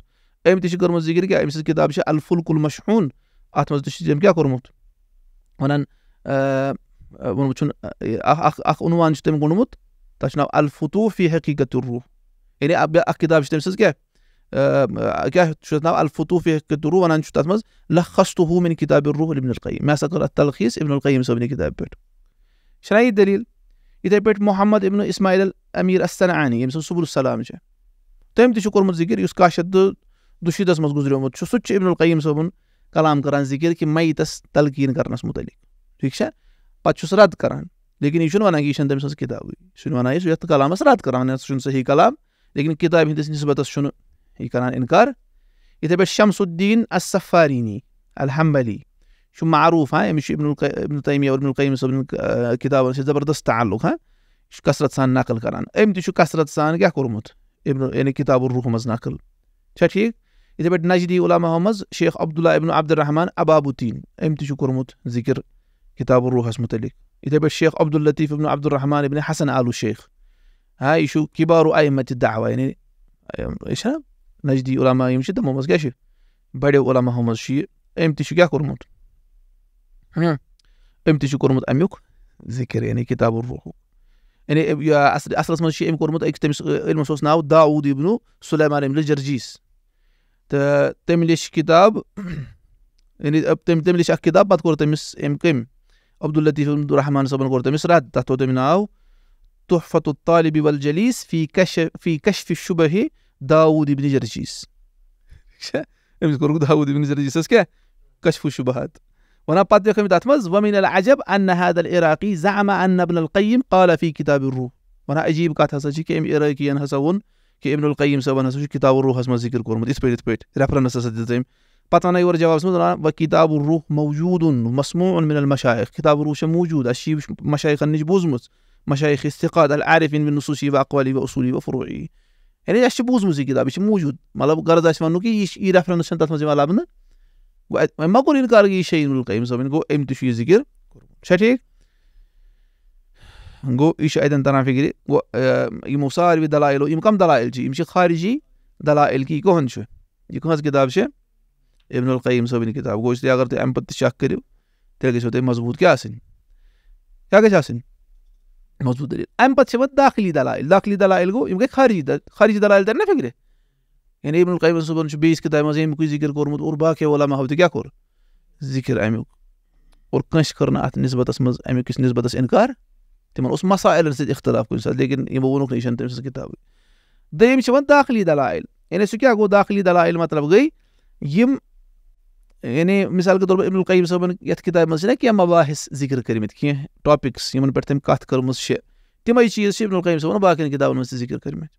أمۍ تہِ چھِ کٔرمٕژ ذِکِر کیٛاہ أمۍ سٕنٛز کِتاب چھِ الفُلکُل مشہوٗن اَتھ منٛز تہِ چھِ تٔمۍ کیٛاہ کوٚرمُت و عوان تم گوڈمت تش نو الفطوفی حقیقت روح یعنی بہ اخت سے تم سہ کیا نو الطوفی حقیقت رح وان لخصته من كتاب الروح لابن القيم ما سقر التلخيص ابن القيم ات من كتاب بيت پہ یہ دلیل اتھے پی محمد ابن اسماعيل الامير اسن عینی سبل السلام السلام تم ترمت ذکر اس کا شتشید من گزمت سبد القیم صلام کاران ذکر کہ میتس تلقین کرناس متعلق ٹھیک چھا پتہس رد کر لیکن یہ واقعہ یہ چھ تم سن کتابی سن سو کلامس رد کران کر صحیح کلام لیکن کتاب ہندس نسبت یہ کران اتھے پیش شمس الدین اصفارینی الحمبلی معروف ہاں امریکہ اب صٲبن صن سۭتۍ زبردست تعلق ہاں یہ کثرت سان نقل چھُ کثرت سان کوٚرمُت کتب یعنی کتابوں رخ مز نقل ٹھیک پٲٹھۍ نجدی اللہ محمد شیخ عبد اللہ ابابُدیٖن أمۍ تہِ چھُ کوٚرمُت ذِکِر كتاب الروح اسمه تلك يتبع الشيخ عبد اللطيف بن عبد الرحمن بن حسن آل الشيخ هاي شو كبار أئمة الدعوة يعني ايش هم نجدي علماء يمشي دمهم منٛز کیٛاہ چھِ بَڑیو علماہو منٛز چھُ یہِ أمۍ تہِ چھُ کیٛاہ کوٚرمُت أمۍ تہِ چھُ کوٚرمُت اَمیُک ذِکِر یعنی کِتاب اَصل اسمه منٛز چھُ أمۍ أيك تٔمِس المسوس ناو داوٗد اِبنو سليمان أمۍ الجرجيس تا تہٕ كتاب يعني کِتاب یعنی تٔمۍ تٔمۍ لیٚچھ تٔمِس أمۍ کٔمۍ عبد اللطيف بن الرحمن صبن قرطة مصرات تحت مناو تحفة الطالب والجليس في كشف في كشف الشبه داود بن جرجيس اذكروا داود بن جرجيس كشف الشبهات وانا قد تمز ومن العجب ان هذا العراقي زعم ان ابن القيم قال في كتاب الروح وانا اجيب كات هسا شي كيم عراقي ان هسا ون كي ابن القيم سبن هسا كتاب الروح هسا ذكر كورمت اس بيت بيت ريفرنس هسا نہیں اور جواب سمدنا کتاب الروح موجود مسموع من المشايخ کتاب الروح موجود اشی مشايخ النجبوزمس مشايخ استقاد العارفين بالنصوص وأقواله وأصوله وفروعه يعني اش بوزمس کتاب اش موجود مطلب غرض اش منو كي اي ريفرنس تات مزي مالابنا ما قول انكار اي شيء من القيم سو نقول امتى شي ذكر شتيك نقول ايش ايضا ترى فكري آه، يمو صار بدلائل يم كم دلائل جي يمشي خارجي دلائل كي كون شو يكون هذا كتاب شو ابن القیم صنع کِتاب گوٚو اِسلیے اگر تُہۍ اَمہِ پَتہٕ تہِ کٔرِو تیٚلہِ گژھیو تۄہہِ تم ات کرو تھیل گئی مضبوط کیا گیسن مضبوط دلیل امپتلی دلالی داخلی دلائل گو گئی خرج خارجی دلالی تَرِ نہ فِکرِ یعنی ابن القیم صٲبَن اب الاقن سے بیس کتاب ایمکر کور باقی علما ہوا ہو ذِکِر اَمیُک اور کٲنٛسہِ کٔر نہٕ اَتھ منٛز کِس اِنکار تِمَن اوس سۭتۍ کُنہِ ساتہٕ لیکِن یِمو ووٚنُکھ نہٕ یہِ چھَنہٕ تٔمۍ سٕنٛز کِتابٕے سات چھِ وۄنۍ داخلی دلائل یعنی سُہ کیٛاہ گوٚو داخلی دلائل مطلب گٔے یِم یعنی مثال کے طور پر ابن القیم صٲبن منٛز کینٛہہ کینٛہہ مباحث ذِکر کٔرمٕتۍ صبن یِمن پٮ۪ٹھ تٔمۍ کتھ کٔرمٕژ چھِ تِمے چیٖز چھِ ابن القیم صٲبن باقین کِتابن منٛز تہِ ذِکر کٔرمٕتۍ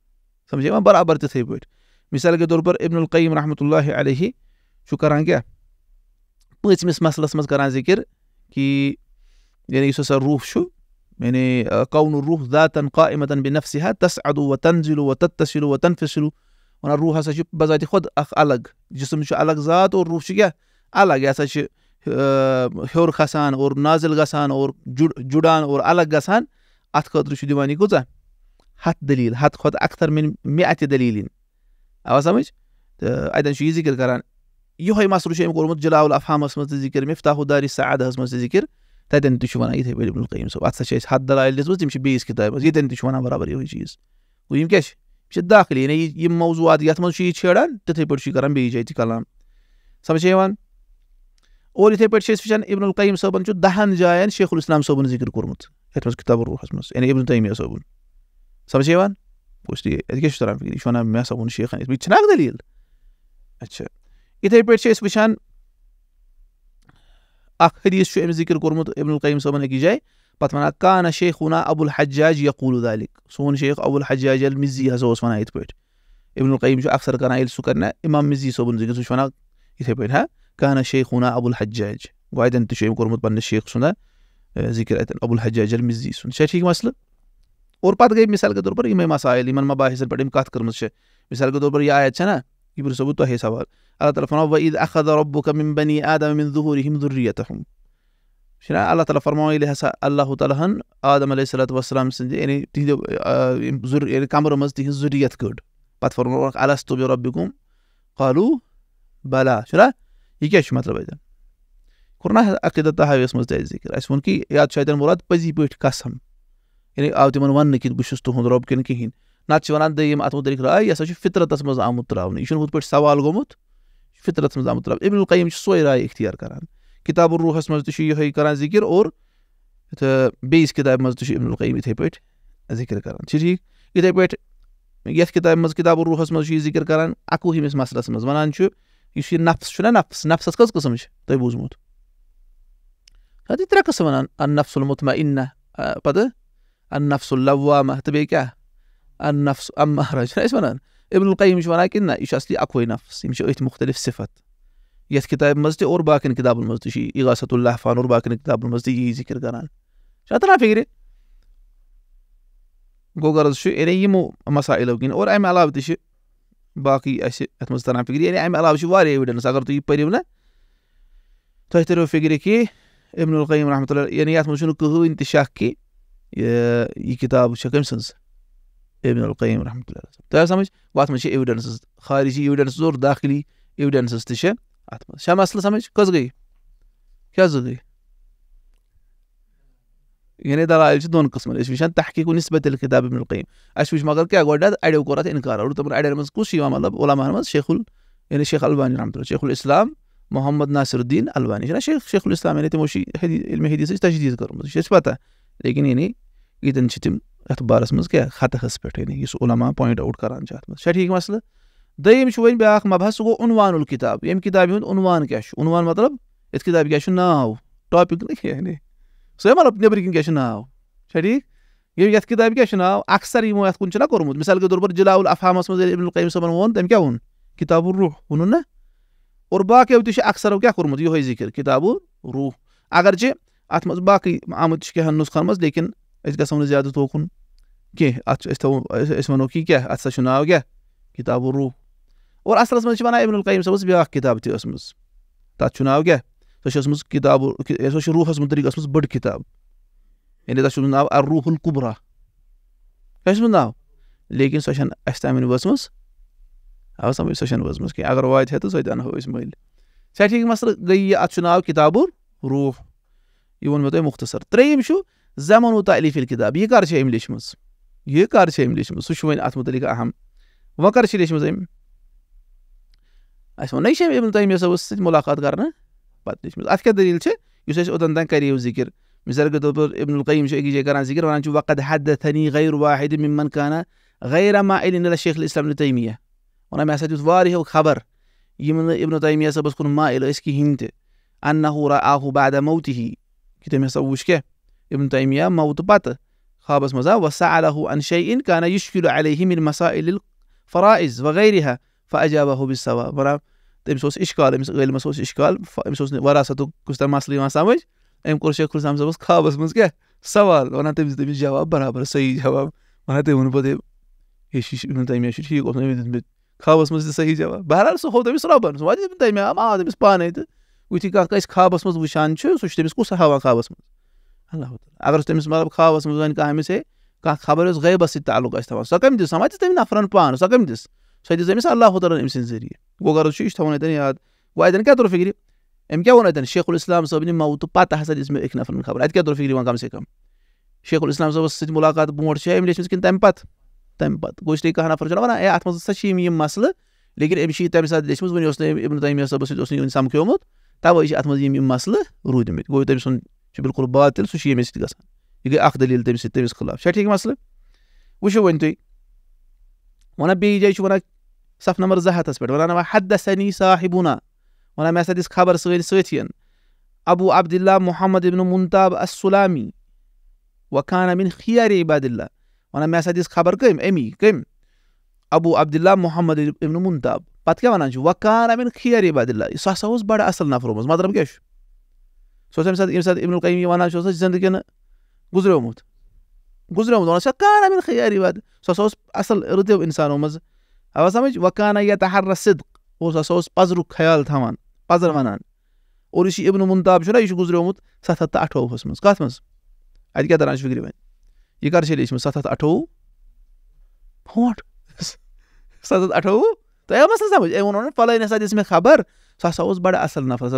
مت یِوان برابر تِتھٕے پٲٹھۍ مِثال کے طور پر ابن القیم رحمۃ اللہ علیہ چھُ کران کیا پٲنٛژمِس مسلس منٛز کران ذِکر کہِ یعنی یُس ہسا روح چھُ یعنی قو روح داتاً امتن بے نفسِہا تس ادو و تنزیل و تد تسل و تنفصل وَنان روح ہسا بذات خود اخگ جسم الگ ذات اور روح چھُ کیا الگ یہ سا ہور کھسان اور اازل گسان اڑان اور الگ گا ات خط حت دلیل حد ککتر من می ات دلی آو سمجھ تو اتن ذکر کرسل کو جلا الفامس مسکر مفتاحداری سعادہ منظر تنہان اتھے پیب القیم چھِ بیٚیِس کِتابہِ منٛز ییٚتٮ۪ن تہِ چھُ وَنان برابر یِہوٚے چیٖز گوٚو یِم یہ چیز گوشت داخلے موضوعات یعنی چھیڑان پٲٹھۍ چھُ یہِ تھی پڑھانا بیس جائیں تلام سمجھ اور پٲٹھۍ چھِ أسۍ وٕچھان اِبن القیٖم صٲبَن چھُ دَہَن جایَن شیخ الاسلام صٲبُن صٲبُن ذِکِر کوٚرمُت یَتھ منٛز منٛز کِتاب روٗحَس یعنی اِبن سَمجھ یِوان اَتہِ کیٛاہ صار کورمتس یہِ چھُ وَنان مےٚ بوشت ووٚن شیخَن یِتھ پٲٹھۍ چھِنہ اَکھ دٔلیٖل اچھا یِتھَے پٲٹھۍ چھِ أسۍ اتھائی پہ واسان اخ حیثو اہم ذکر کورمت عبد القیم اکس جائے پہ واقعہ کانہ شیخ ہنہ ابو الحجاج یاقول الدالک سون شیخ ابو الحجاج المزی ہسا کَرِ نہ اِمام مِزی صٲبُن ذِکِر سُہ چھُ وَنان یِتھَے پٲٹھۍ ہہ كان شيخنا أبو ہنہ او الحجاج گو اتن تم کتن شیخ سندہ ذکر اتن ابوالحجا مزی سی مسل اوور پہ گئی مثال کے طور پر یم مسائل مباحثن پہ یہ کت کر مثال کے طور پر یہ آیت چھ پھر بہت تہ سوال اللہ تعالیٰ فرما و عید احب عدم دہور ضروریتما اللہ تعالی فرماسا اللہ تعالیٰ عدم علیہ صلاۃ وسلام سیم ضرور قمر من تہ ذریعت کڑ پہ الاست رب حو بلا چاہ یہِ کیٛاہ چھُ مطلب اَتٮ۪ن عقیٖدت تحاویس منٛز تہِ اَسہِ ذِکِر اَسہِ ووٚن کہِ یاد چھُ اَتٮ۪ن اراد پٔزی پٲٹھۍ قسم یعنی آو تِمن بہٕ چھُس تُہُنٛد رۄب کِنہٕ کِہیٖنۍ چھِ وَنان دٔیِم اَتھ مُتعلِق راے یہِ ہسا چھُ فِطرتس منٛز آمُت ترٛاونہٕ یہِ چھُنہٕ ہُتھ پٲٹھۍ سوال گوت فطرت من آمت تر عبد القیم سو راے اختیار کران کِتاب الروٗحس منٛز تہِ چھُ روحس کران ذِکِر اور تہٕ بیٚیِس کِتابہِ منٛز تہِ چھُ پٲٹھۍ ذِکِر کران چھِ ٹھیٖک ذکر پٲٹھۍ یَتھ کِتابہِ منٛز کِتاب الروٗحس منٛز چھُ یہِ ذِکِر کران اَکوُہمِس مسلس منٛز وَنان چھُ یُس یہِ نفس چھُنہ نفس نفسس کٔژ قٕسم کت قسم تھی ترے ترٛےٚ قٕسم وَنان ن نفس المُتما انہ پتہٕ ان نفس اللوامہ تہٕ بیٚیہِ نفس چھِنہ أسۍ وَنان وَنان ابن القیٖم چھِ بیمر نہ یہِ چھُ یہلی اَکوے نفس یِم چھِ ات مختلف صفت یت کتاب من تور باقی کتابن من تھی عاصت اللہ فان اور باقین کِتابن منٛز تہِ یی کران چھا تران فِکرِ گوٚو غرض چھُ یعنی یِمو مسایلو کِنۍ اور اَمہِ علاوٕ تہِ چھِ باقی اَسہِ یَتھ منٛز تران فِکرِ یعنی اَمہِ علاوٕ چھِ واریاہ ایٚوِڈٮ۪نٕس اگر تُہۍ یہِ پٔرِو نہ تۄہہِ تٔرِو فِکرِ کہِ اِبنُ القیٖم رحمتہ اللہ یعنی یَتھ منٛز چھُنہٕ کٕہۭنۍ تہِ شک کہِ یہِ کِتاب چھےٚ کٔمۍ سٕنٛز اِبنُ القیٖم رحمتہ اللہ تۄہہِ آو سمٕجھ وَتھ منٛز چھِ ایٚوِڈٮ۪نسٕز خارجی ایٚوِڈٮ۪نٕس اور داخلی ایٚوِڈٮ۪نسٕز تہِ چھےٚ اَتھ منٛز چھا مسلہٕ سمٕجھ کٔژ گٔے کیٛاہ زٕ گٔے يعني ده رأيي دون قسم ليش مشان تحقيق نسبة الكتاب ابن القيم أش اشفيش مقال كي اقول ده ادي وقرات انكار اور تمر ادي كوشي ما مطلب ولا ما رمز شيخ ال يعني شيخ الباني رحمه الله شيخ الاسلام محمد ناصر الدين الباني شنو شيخ شيخ الاسلام يعني تموشي تمشي المهدي حديث تجديد كرم مش پتہ بتاع لكن يعني إذا نشتم أتبارس مز كي خاطر خس بيت يعني يس علماء پوینٹ آوٹ کران چھ اتھ مز مسألة ده دیم چھ ون بیاکھ مبحث هو عنوان الكتاب یم يعني كتاب ہند عنوان کیا عنوان مطلب ات کتاب کیا ناو topic نہ یعنی يعني سم نیب ناؤ ٹھیک یہ کتب کی اکثر یہ کم مثال کے طور پر جلال مجھے ابن القیم صبن وون تم کیا الروح ون نا اور باقی تشکر کیا کتح ذکر کتابوں روح اگرچہ اتم باقی آمت کے نسخہ مل لیکن اب گو نا زیادہ توکن کی کیا سا ناؤ کیا کتاب روح اوور اصلس مجھے واقعہ ابر القامی صابس بیاا کتاب تھی ثیت تب ناؤ کیا سوچم کتاب یعنی سوچ روحس متعلق یس مجھ بڑ کتاب یعنی تس ناو اروف القبرہ کس نو لیکن سن وجم آ سمجھ سو وجم کی اگر واتھہ تو سنہو مل سا ٹھیک مسل گئی اتھ نو کتاب الروح یہ وختصر تریم زیمان و تعالیفل کتاب یہ کر ل مہر ات متعلق اہم تۄہہِ مےٚ صٲبَس سۭتۍ مُلاقات کر batdish aska dalil će يساش أودن دان كاري وذكر مثال قدوبر ابن القيم شو إجي قران ذكر وانا نشوف وقد حدثني غير واحد ممن كان غير مائل إلى الشيخ الإسلام ابن تيمية وانا ما سجد واري هو خبر يمن ابن تيمية سبسكن مائل اسكي هند أنه رآه بعد موته كتم يسوش كه ابن تيمية موت بات خابس مزا وسأله عن شيء كان يشكل عليه من مسائل الفرائز وغيرها فأجابه بالصواب تمہس عشقال امس علمس عشقال امس وصہ مسلسل سمجھ او شیخل صبح خابس من سوال تو تٔمِس تٔمِس جواب برابر صحیح جواب تٔمۍ ووٚن یہِ واحد تم وے یہ ٹھیک مجھے دابس منٛز تہِ صحیح جواب بہرحال سُہ تٔمِس سو تم روبن سا دم آپ پانے تو منٛز وٕچھان خاب سُہ چھُ تٔمِس کُس ہاوان خابہ منٛز اللہ تعالیٰ اگر تٔمِس مطلب منٛز کانٛہہ سب خواب ویسے کبر اس غیبس سلوس تاسان سو کم دس سما دس تم نفرن سۄ کٔمۍ دِژ سو دس اللہ حد س ذریعہ گوغ سے یہ تر فکر امک و شیخ الاسلام صاحب نی مو تو پہ ہا دے اک نفرن خبر اتر فکری وان کم سے کم شیخ الاسلام صاحب السلام صبح سلاقات بوٹ لن تمہ تم پت تم پہ گوسری کہ واقعہ اے اتنا مسل لیکن ام تم اچھے تمہیں ساتھ لچھی ویم اسے املیہ صبح سن سمک تواج مسلے روید گوی تم سن بالکل باد تیل سمجھ گئی دلیل تم تمہیں تمس خلاف ٹھیک مسلسل وشو وی وانا ونبه جيش ونك صف نمر زها تسبر حد سني صاحبنا وانا ما سديس خبر صغير سويتين أبو عبد الله محمد بن منتاب السلامي وكان من خيار عباد الله وانا ما سديس خبر قيم امي قيم أبو عبد الله محمد بن منتاب بعد كمان نجو وكان من خيار عباد الله صح سوز بڑا اصل نفرومز مضرب كيش سوسم سد ابن القيم وانا شو زندگی گزره بود گزرے ہوں من قاند سو سا اصل رتو انسانو سمجھ وان سد سا پزر خیال تھان پزر اور و ابن منتاب ممتاب یہ گزریم سات ہٹوہس مز مز کیا دران مزہ کھاتے یہ کر سی لچم سات ہاتھ اٹھو سات اٹھو تمجھے وون خبر مبر سم ہا بڑا اصل نفر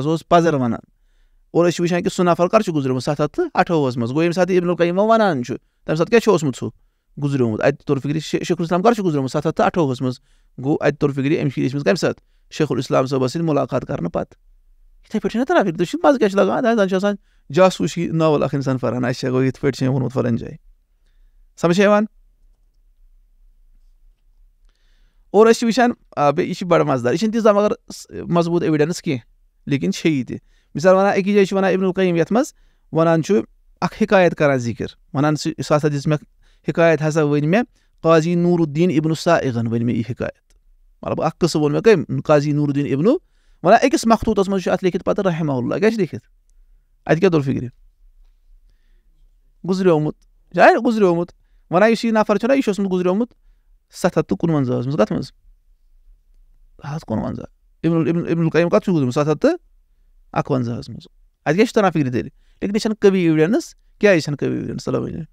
اور سزر وان سفر کرچ گز ستوہس من گو سات ابن القی منان Dhe sa të keq është mësu. Guzrumu, ai torfikri Sheikhul Islam qarshi guzrumu sa ta ato hosmës. Gu ai torfikri emşiriş mis gamsat. Sheikhul Islam sobasin mulakat karnı pat. Kitap peçine tarafir düşün bazı geç laga da dan şasan casuşi naval akhin san faran aşağı git peçine bunu faranjay. Samşevan. Uğraşı işen abi işi barmazlar. İşin dizam agar mazbut evidence ki. Lakin şeydi. Misal bana iki şey bana İbnül Kayyim yetmez. Bana şu اکات کر ذکر one سا ہسا دیکا ؤنۍ مےٚ قاضی نورالدین ابن ؤنۍ مےٚ یہِ مکات مطلب ووٚن مےٚ کٔمۍ قاضی قصہ وون ماضی أکِس ابنو منٛز چھُ مختوط منچ لت رحمہ اللہ کیٛاہ کیٛاہ فِکرِ گُزریومُت گُزریومُت یُس یہِ کیا لکھت اتہ تر فکر گزریت جا گزمت ونہ منٛز نفرہ یہ گزریمت سات تو کنوزہ من چھُ گُزریومُت سَتھ ہَتھ تہٕ کترما منٛز ہکوز کیٛاہ چھُ تران فِکرِ تیٚلہِ लेकिन इशन कभी एविडेंस क्या इशन कभी एविडेंस तलब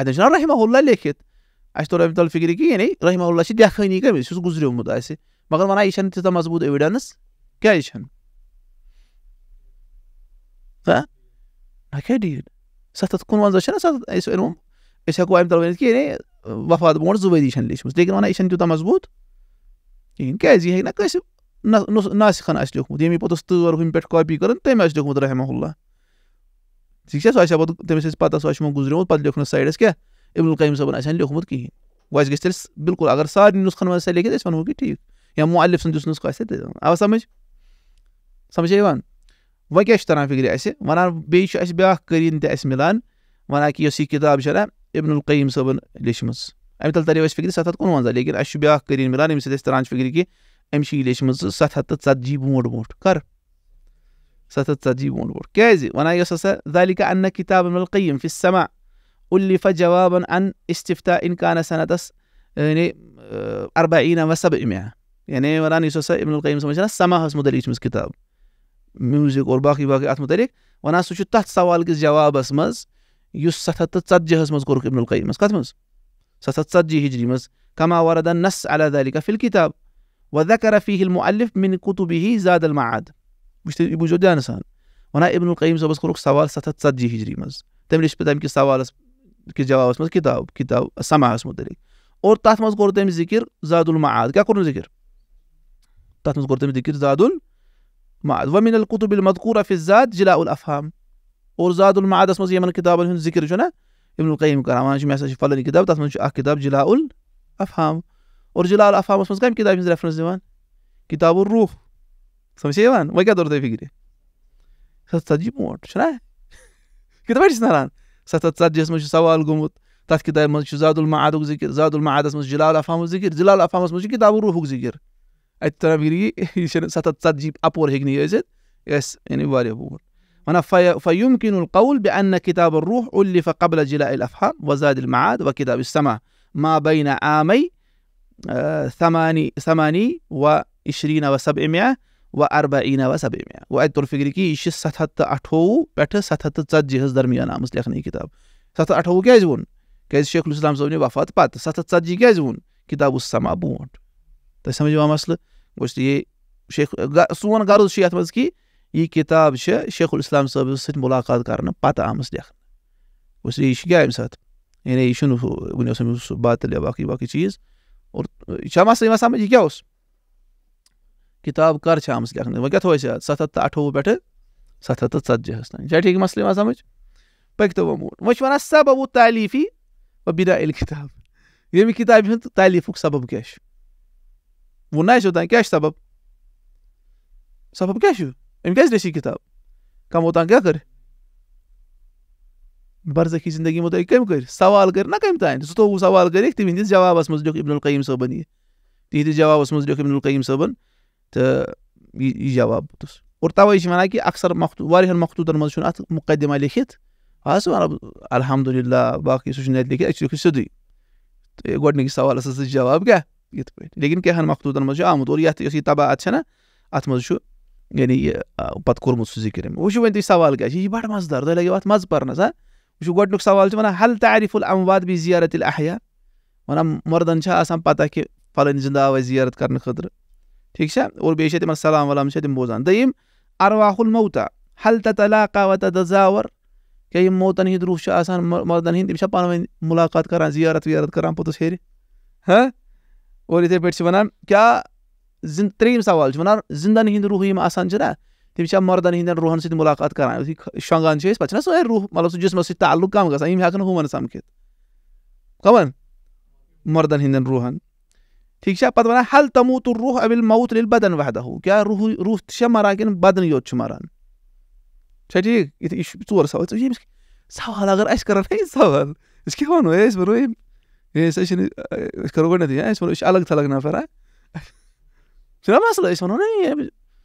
Aydın Şener rahimahullah leket. Açtı oraya bir fikri ki yani rahimahullah şey diyakı ni kemi. Şuz guzriyor mu da ise. Bakın bana işen tutamaz bu evidans. Kya işen? Ha? Ne kya değil. Satat kun vanza şena satat ise elmum. Ise kuayim talabeniz ki yani vafat bu mor zubeydi işen leşimiz. Lekin bana işen tutamaz bu. Yani kya zihin ne kya آسہِ ناسخان لوکمت یعنی تٲر ہُمہِ پٮ۪ٹھ copy کٔرٕن تٔمۍ آسہِ لیوٗکھمُت رحمہ اللہ ٹھیٖک چھا سُہ سُہ آسہِ آسہِ ہا پَتہٕ تٔمِس پَتہ یِمو ٹھیک ہے سب تمہیں پتہ سو گزریوں پہ لو سائڈس كیا عبدالقیم صاً لوكمت گژھِ تیٚلہِ بِلکُل اگر سارنٕے نُسخَن منٛز آسہِ سارے أسۍ لكھی کہِ ٹھیٖک یا مُعلِف سُنٛد یُس نُسخہٕ آسہِ سَمٕجھ سَمجھے یِوان وۄنۍ کیٛاہ چھُ چھُ تَران فِکرِ اَسہِ اَسہِ وَنان بیٚیہِ بیٛاکھ تہِ اَسہِ مِلان وَنان کہِ یۄس یہِ کِتاب چھےٚ تران فكر القیٖم صٲبَن بیا اَمہِ تَل كتاب اَسہِ فِکرِ سَتھ ہَتھ کُنوَنٛزاہ لیکِن اَسہِ چھُ بیٛاکھ كنونزہ مِلان ییٚمہِ سۭتۍ ملان تَران چھِ فِکرِ کہِ امشي ليش مز سات حتى تسات جيب مور كار كر سات تسات جيب مور كازي وانا يسس ذلك ان كتاب من القيم في السماء واللي فجوابا عن استفتاء ان كان سنه دس يعني آه، أربعين و سبعمائة يعني وراني سوسا ابن القيم سمجنا جنا سما هاس مدريش مس كتاب ميوزيك اور باقي باقي ات مدريك وانا سوشو تحت سوال كز جواب اسمز يس ستت تسجي هاس مز ابن القيم مس كاتمز ستت تسجي هجري مز كما ورد النص على ذلك في الكتاب وذكر فيه المؤلف من كتبه زاد المعاد مش بوجودان سان ونای ابن القيم صاحب اسکو سوال 700 هجري مز تمليش پدام كي سوال كي جواب اسمه كتاب كتاب السماع اسمه ذلك اور تات مز قرتم ذكر زاد المعاد كا قرن ذكر تات مز قرتم ذكر زاد المعاد ومن الكتب المذكوره في الزاد جلاء الافهام اور زاد المعاد اسمه زي من كتاب کتاب ذكر جنا ابن القيم كرامان انا چھ مسا چھ فلن تات مز اکھ کتاب جلاء الافهام اورجينال افهمه بس كان كده بينزل في الزمان كتاب الروح سمسي وان ما قدر ده فكري ستجيب شرا شنو كده نران شنو ستتسجل اسمه شو سوى القمط تات كده مش زاد المعاد وذكر زاد المعاد اسمه جلال افهمه ذكر جلال افهمه اسمه كتاب الروح شن التنبيري ستتسجل ابور هيجني يزد يس يعني باري بقول هنا في فيمكن القول بأن كتاب الروح ألف قبل جلاء الأفهام وزاد المعاد وكتاب السماء ما بين عامي ثماني سمانی و عشرین وا سب ایمیا و اربہ اینوا سب ایمیا اور فکر کہ یہ ست اٹھو ست ہتجیس درمیان آم لکھ کتاب ستھ اٹو کیون کی شیخ السلام صبن وفات پتہ ستجی کن کتاب اس سما برو تعہی سمجھ وہ مسلہ گوشت شیخ سون غرض یعنی مزہ یہ کتاب شیخ الاسلام صوبہ ستاکات کر پتہ آم لکھن گوشت یہ سات یعنی یہ سمجھ سو بات لہ باقی باقی چیز اور یہ مسئلہ سمجھ یہ کیا کتاب کرم واضح ستھ تو اٹھوہ پھ ست تو ثتیس تا ٹھیک مسلے سمجھ پکتو واقع سبب و تعلیٖفی و با عل کتاب یہ کتاب تعلیف کو سبب کیا کیٛاہ چھُ سبب سبب کھم یہِ کِتاب کمو کیٛاہ کی برزخی زندگی متعلق قبم کر سوال کر سکو سوال کرس جوابس من دھوک عبد القیم صبن یہ تہس منو عبد القیم صن جواب اور اوور توئی وہ اکثر مختو ون مختوطن مجھ مقدمہ لکھت یعنی آ سو الحمد اللہ باقی سوچنا لکھ لو سو گیس سوال جواب یِتھ کیا لیکن کن مختوطن مجھے آمدی تباہ ات منع یہ پوت سہ ذکر ہے وہ توال چھِ یہ بڑھ مزدار تۄہہِ لگو ات مز پہ ہا شو قلت لك سوال أنا هل تعرف الأموات بزيارة الأحياء ونم مردن شاء أسان پتا كي فلن زندا و زيارت کرن خطر ٹھیک چھا اور بیشے تمن سلام ولام چھا تم بوزان دیم ارواح الموتى هل تتلاقى وتتزاور کہ یم موتن ہند روح چھا آسان مردن ہند تم چھا پانہ ون ملاقات کران زیارت ویارت کران پتس ہیری ہاں اور یتھے پیٹھ چھ ونان کیا زن تریم سوال چھ ونان زندن ہند روح یم آسان چھنا تِم چھا مردن ہِنٛدٮ۪ن روٗحن سۭتۍ مُلاقات کران یُتھُے شۄنٛگان چھِ أسۍ پتہٕ چھِنہ سۄے روٗح مطلب سُہ جِسمس سۭتۍ تعلُق کم گژھان یِم ہٮ۪کن ہُمن سمکھِتھ کمن مردن ہِنٛدٮ۪ن روٗحن ٹھیٖک چھا پتہٕ ونان حل تموٗت روٗح اوِل موت ییٚلہِ بدن وحدہ ہوٗ کیٛاہ روٗح روٗح تہِ چھا مران کِنہٕ بدنٕے یوت چھُ مران چھا ٹھیٖک یہِ چھُ ژور سوال ییٚمِس سوال اگر أسۍ کران ہے سوال أسۍ کیٛاہ وَنو ہے أسۍ وَنو یِم ہے أسۍ چھِنہٕ أسۍ کرو گۄڈٕنٮ۪تھٕے أسۍ وَنو أسۍ چھِ الگ تھلگ نفر چھُنہ مسلہٕ أسۍ وَنو نہ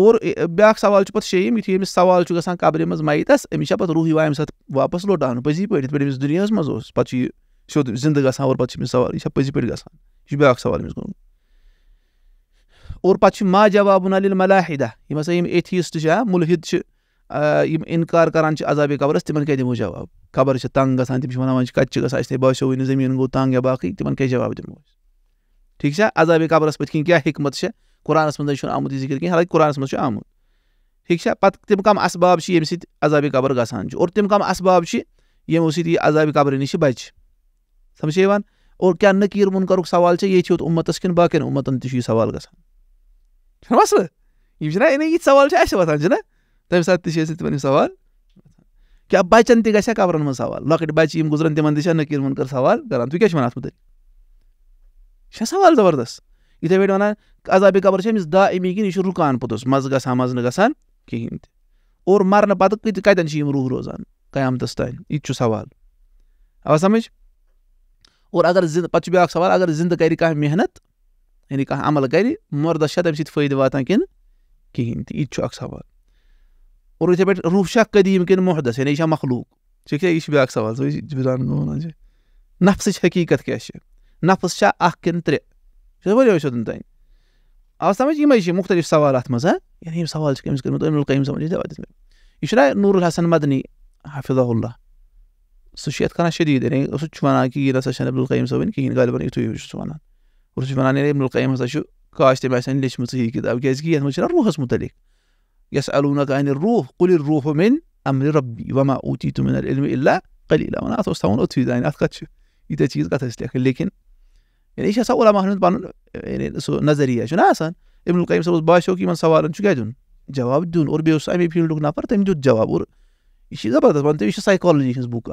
और ब्याह सवाल पत् शेम यु यम सवाल ग कब्रे मज मैतस अमिस पत् रूह वाय सात वापस लोटान पजी पे पे दुनिया मज पे सोद जिंद ग और पे सवाल यह पजी पे ग ब्या सवाल अमिस और पे मा जवाबन अल मलाहिदा यम हसा यम एथिस्ट मुलहिद यम इनकार करान अजाब कबरस तिमन क्या दिमो जवाब कबर तंग ग तम वन कत गे बासो जमीन गो तंग या बाकी तिमन क्या जवाब दिमो ठीक अजाब कबरस पथ क्या हमत منٛز چھُنہٕ آمُت یہِ ذِکِر کینٛہہ ذکر کیا منٛز چھُ آمُت ٹھیٖک چھا پہ تِم کم اسباب چھِ ییٚمہِ سۭتۍ عذابِ قبر گژھان چھُ گزار ام کم اسباب سے عذاب قبری نیشی بچہ سمجھے یِوان اور کیٛاہ نقیٖر کر سوال چھِ ہے یہ امتس کن باقی اُمتن یعنی یہِ سوال گژھان چھُنہ یِم یعنی یِتھۍ سوال چھِ اَسہِ وۄتھان ساتہٕ تہِ چھِ تمہیں ساتھ یہِ سوال کیا بچن تسیا قبرن منٛز سوال لۄکٕٹۍ یِم لک گزران تہِ چھا نقیٖر کر سوال تُہۍ کیٛاہ کر یہِ چھا سوال زبردست یِتھَے پٲٹھۍ وَنان عذابی قبر چھِ امس دا پوٚتُس کن گژھان رکان نہٕ گژھان کِہیٖنۍ تہِ اور مَرنہٕ پَتہٕ کۭتِس کَتٮ۪ن چھِ یِم روح روزان قیامتَس تانۍ یہِ تہِ چھُ سوال آ سَمٕجھ اور اگر زِندٕ پَتہٕ چھُ بیٛاکھ سوال اگر زِندٕ کَرِ کانٛہہ محنت یعنی کانٛہہ عمل کَرِ چھا تَمہِ سۭتۍ فٲیدٕ واتان کِنہٕ کِہیٖنۍ تہِ یہِ تہِ چھُ اَکھ سوال اور یِتھَے پٲٹھۍ پہ چھا قدیٖم کِنہٕ محدَس یعنی یہِ چھا مخلوٗق ٹھیٖک چھا یہِ چھُ بیٛاکھ سوال نفسٕچ حقیٖقت کیٛاہ چھِ نفس چھا اَکھ کِنہٕ ترٛےٚ چھا برین تین آپ سمجھ یہ مختلف سوال اتنا ہاں سوال کریں ملکیم صاحب یہ نور الحسن مدنی حافظ اللہ سر شدید یعنی سنان کہ یہ نا سبقی صبح کھین غیر یو سان سانے ملقیماش تم لھی می کتاب کی روحس متعلق یس الہانے روح کلر روح مل امر ربی وما اوتی تم الم اللہ کلی اللہ اتھون اُتوی تین اتحی کتنی لیکن یعنی یہ سا علامہ پنہ یعنی سو نظریہ ابھی صاحب باسکہ ان سوال کیا دین جواب دور بیس اے فیلڈک نفر تم دیکھ جواب اُور یہ زبردست ویسے سائیکالجی ہک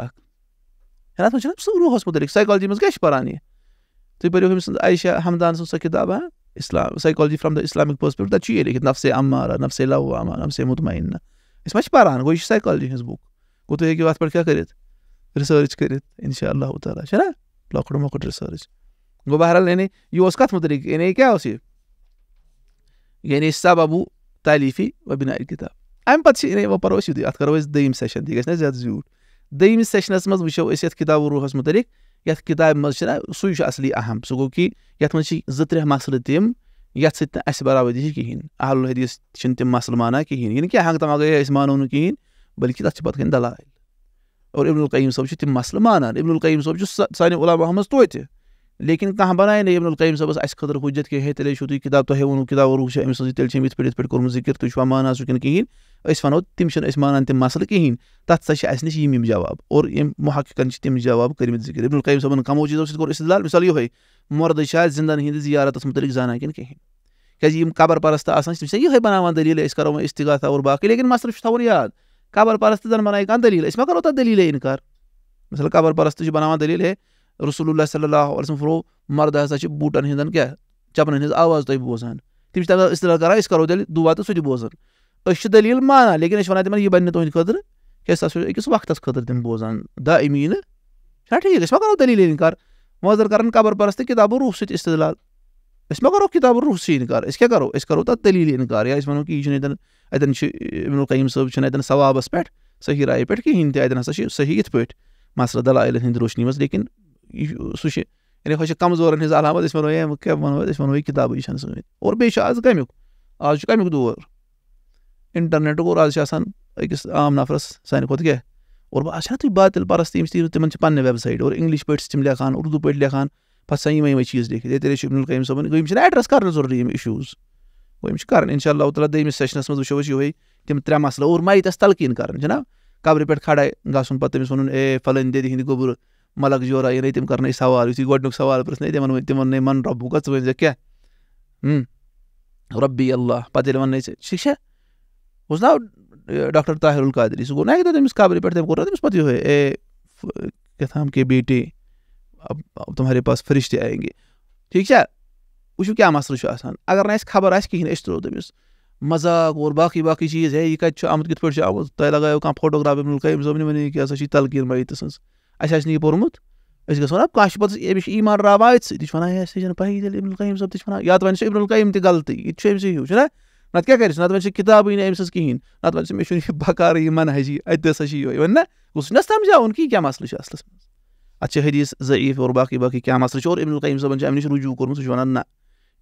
یعنی اتنا سب روحس متعلق سائیکالجی من کی پار یہ تر پیمس عائشہ حمدان سن سا کتاب ہاں اسکالجی فرام دا اسلامک پوسپٹ لکھ نفسے امارا نفسے لامہ نمسے مطمئنہ اس ماشا گوشت سائیکالجی ہک گو تیوہت کیا کرت رسرچ کرشاء اللہ تعالیٰ لکٹ موٹ رس گو بہرح یعنی یہ اس متعلق یعنی کیا یعنی سب ابو تالیفی وبنائت امہ پھر ات کرو دشن گا زیادہ زیو دس سیشنس من وت و روحس متعلق یعنی کتاب منہ سی اہم سہ گو کہ یعنی زر مسلس تم یتھ سی اہل الحدیٖث چھِنہٕ تِم الحل مانان مسل یعنی کہیں کہ ہنگ أسۍ مانو نہٕ چھِ بلکہ ترجن دلال اور اب القیم چھِ تِم مسل مانان ابد القیم چھُ سانہِ علامہ محمد توتہِ لیکن کانٛہہ نہٕ القیٖم صٲبَس اَسہِ خٲطرٕ حُجت کہِ ہے تیٚلے چھُو تُہۍ کِتاب تۄہہِ ووٚنوٕ چھِ چھِ أمۍ أمۍ سٕنٛزٕے تیٚلہِ یِتھ پٲٹھۍ یِتھ پٲٹھۍ کوٚرمُت ذِکِر تُہۍ چھُوا مانان سُہ کِنہٕ کِہیٖنۍ أسۍ وَنو تِم چھِنہٕ أسۍ مانان تِم ویسے کِہیٖنۍ تَتھ مسل چھِ اَسہِ نِش یِم یِم جواب اور یِم محققن چھِ تِم جواب کٔرمٕتۍ کر ذکر غلطیم صاحب کمو چیزوں سی کچھ استعمال مثال یہ مرد شاید زندہ ہندس زیارت متعلق کِنہٕ کِہیٖنۍ کیٛازِ جی، یِم قبر پرست آج یہ بنانا دلی کرو اِس طاقت تاؤ باقی لیکن مسلسل تعویستن بنائے کہ دل ما دٔلیٖلے اِنکار مثال قبر پرست بنانا دٔلیٖل ہے رسول اللہ صلی اللہ علیہ وسلم فرو مرد ہسا کے بوٹن ہند کیا چپن ہز تہ کران اصطل کرو دعا تو سوزان دلی مانا لیکن یہ بننے تند خوش وقت خطر تم بوان دا امین ٹھیک مہو دلی انکار موزر کران قبر پرست روح کتابوں روس ستار ما کرو کتابہ روس انکار اس دلی انکار یا ونو یہ صٲب القعیم صبح ثوابس پٮ۪ٹھ صحیح رایہِ پٮ۪ٹھ کِہیٖنۍ تہِ پہ ہسا چھِ صحیح یِتھ پٲٹھۍ مسلہٕ مسل دلال روشنی منٛز لیکن سُہ چھِ یعنی ہۄ چھِ کمزور ہز علامت أسۍ أسۍ وَنو وَنو وَنو ہے کیٛاہ یہِ کِتابٕے چھَنہٕ سٲنۍ اور بیٚیہِ چھُ آز کَمیُک آز چھُ کَمیُک دور اور آز چھِ آسان أکِس عام نفرَس سانہِ کھۄتہٕ کیٛاہ اور آز چھِنہ تُہۍ باطِل تِمَن چھِ چھِ چھِ اور اِنٛگلِش پٲٹھۍ پٲٹھۍ تِم لیکھان لیکھان اُردو پَتہٕ یِمَے تی بات تیل پسندی تمہنے القیٖم صٲبَن گوٚو یِم پھینک اردو پاٹ ضروٗری یِم اِشوٗز گوٚو یِم چھِ گوشن اِنشاء اللہ تعالیٰ دٔیمِس منٛز وٕچھو أسۍ یِہوٚے تِم ترٛےٚ سیشنس اور مَیتَس ترے مسلے اوور قبرِ پٮ۪ٹھ کھڑا گژھُن پَتہٕ تٔمِس وَنُن اے فَلٲنۍ فلح دید گوبر ملک جورا جورہ یہ سوال اس گی سوال پر تھی تم ژٕ ؤنۍ زِ کیٛاہ رۄبی اللہ ییٚلہِ وَننَے ژےٚ ٹھیٖک چھا اوس نا ڈاکٹر طاہر القادری سر گو نا تٔمِس تم یِہوٚے اے کیٛاہ تھام کے بیٹے تمہارے پاس ٹھیٖک چھا فرش کیٛاہ ٹھیک چھُ آسان اگر نہٕ اَسہِ خبر آسہِ کِہیٖنۍ أسۍ تٔمِس کھینس اور باقٕے باقٕے چیٖز ہے یہِ کَتہِ چھُ چھُ آمُت کِتھ پٲٹھۍ کت کت آم تہ لگا کا فوٹو گرافی یہ سا چی تلقیر میتھ سٕنٛز آسہِ نہٕ یہِ پوٚرمُت أسۍ گژھو نا کانٛہہ چھِ چھِ پَتہٕ أمِس ایٖمان راو سۭتۍ یہِ چھُ وَنان کہ پہ مار راوا اتسے واسطے صٲب تہِ چھِ وَنان یا تہٕ چھُ تہِ تہِ غلطٕے یہِ أمۍ ہیوٗ نَتہٕ نَتہٕ کیٛاہ کَرِ سُہ کِتابٕے نہٕ سٕنٛز کِہیٖنۍ ویسے عبد القیم تلطی یہ تم سی یہِ نتھ سی کتابیں امس کھین نت ویسے بقار یہ منہذی کہِ یہِ کیٛاہ سمجھاؤن چھُ اَصلَس منٛز اَتھ چھِ حدیٖث ضعیٖف اور باقٕے باقٕے کیٛاہ کیا چھُ اور صٲبَن چھِ اَمہِ نِش کوٚرمُت سُہ چھُ وَنان نہ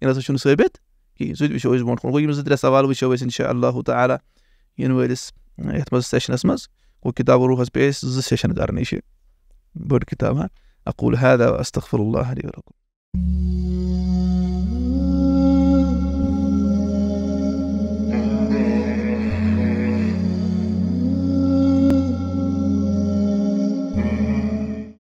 یہِ نَسا چھُنہٕ ثٲبِت کِہیٖنۍ سُہ تہِ وٕچھو أسۍ برونٛٹھ کُن گوٚو یِم زٕ ترٛےٚ سوال وٕچھو أسۍ اِنشاء اللہ تعالیٰ یِنہٕ وٲلِس یَتھ منٛز ان وسنس من گو کتاب و روح پیس زشن چھِ كتابها أقول هذا وأستغفر الله لي ولكم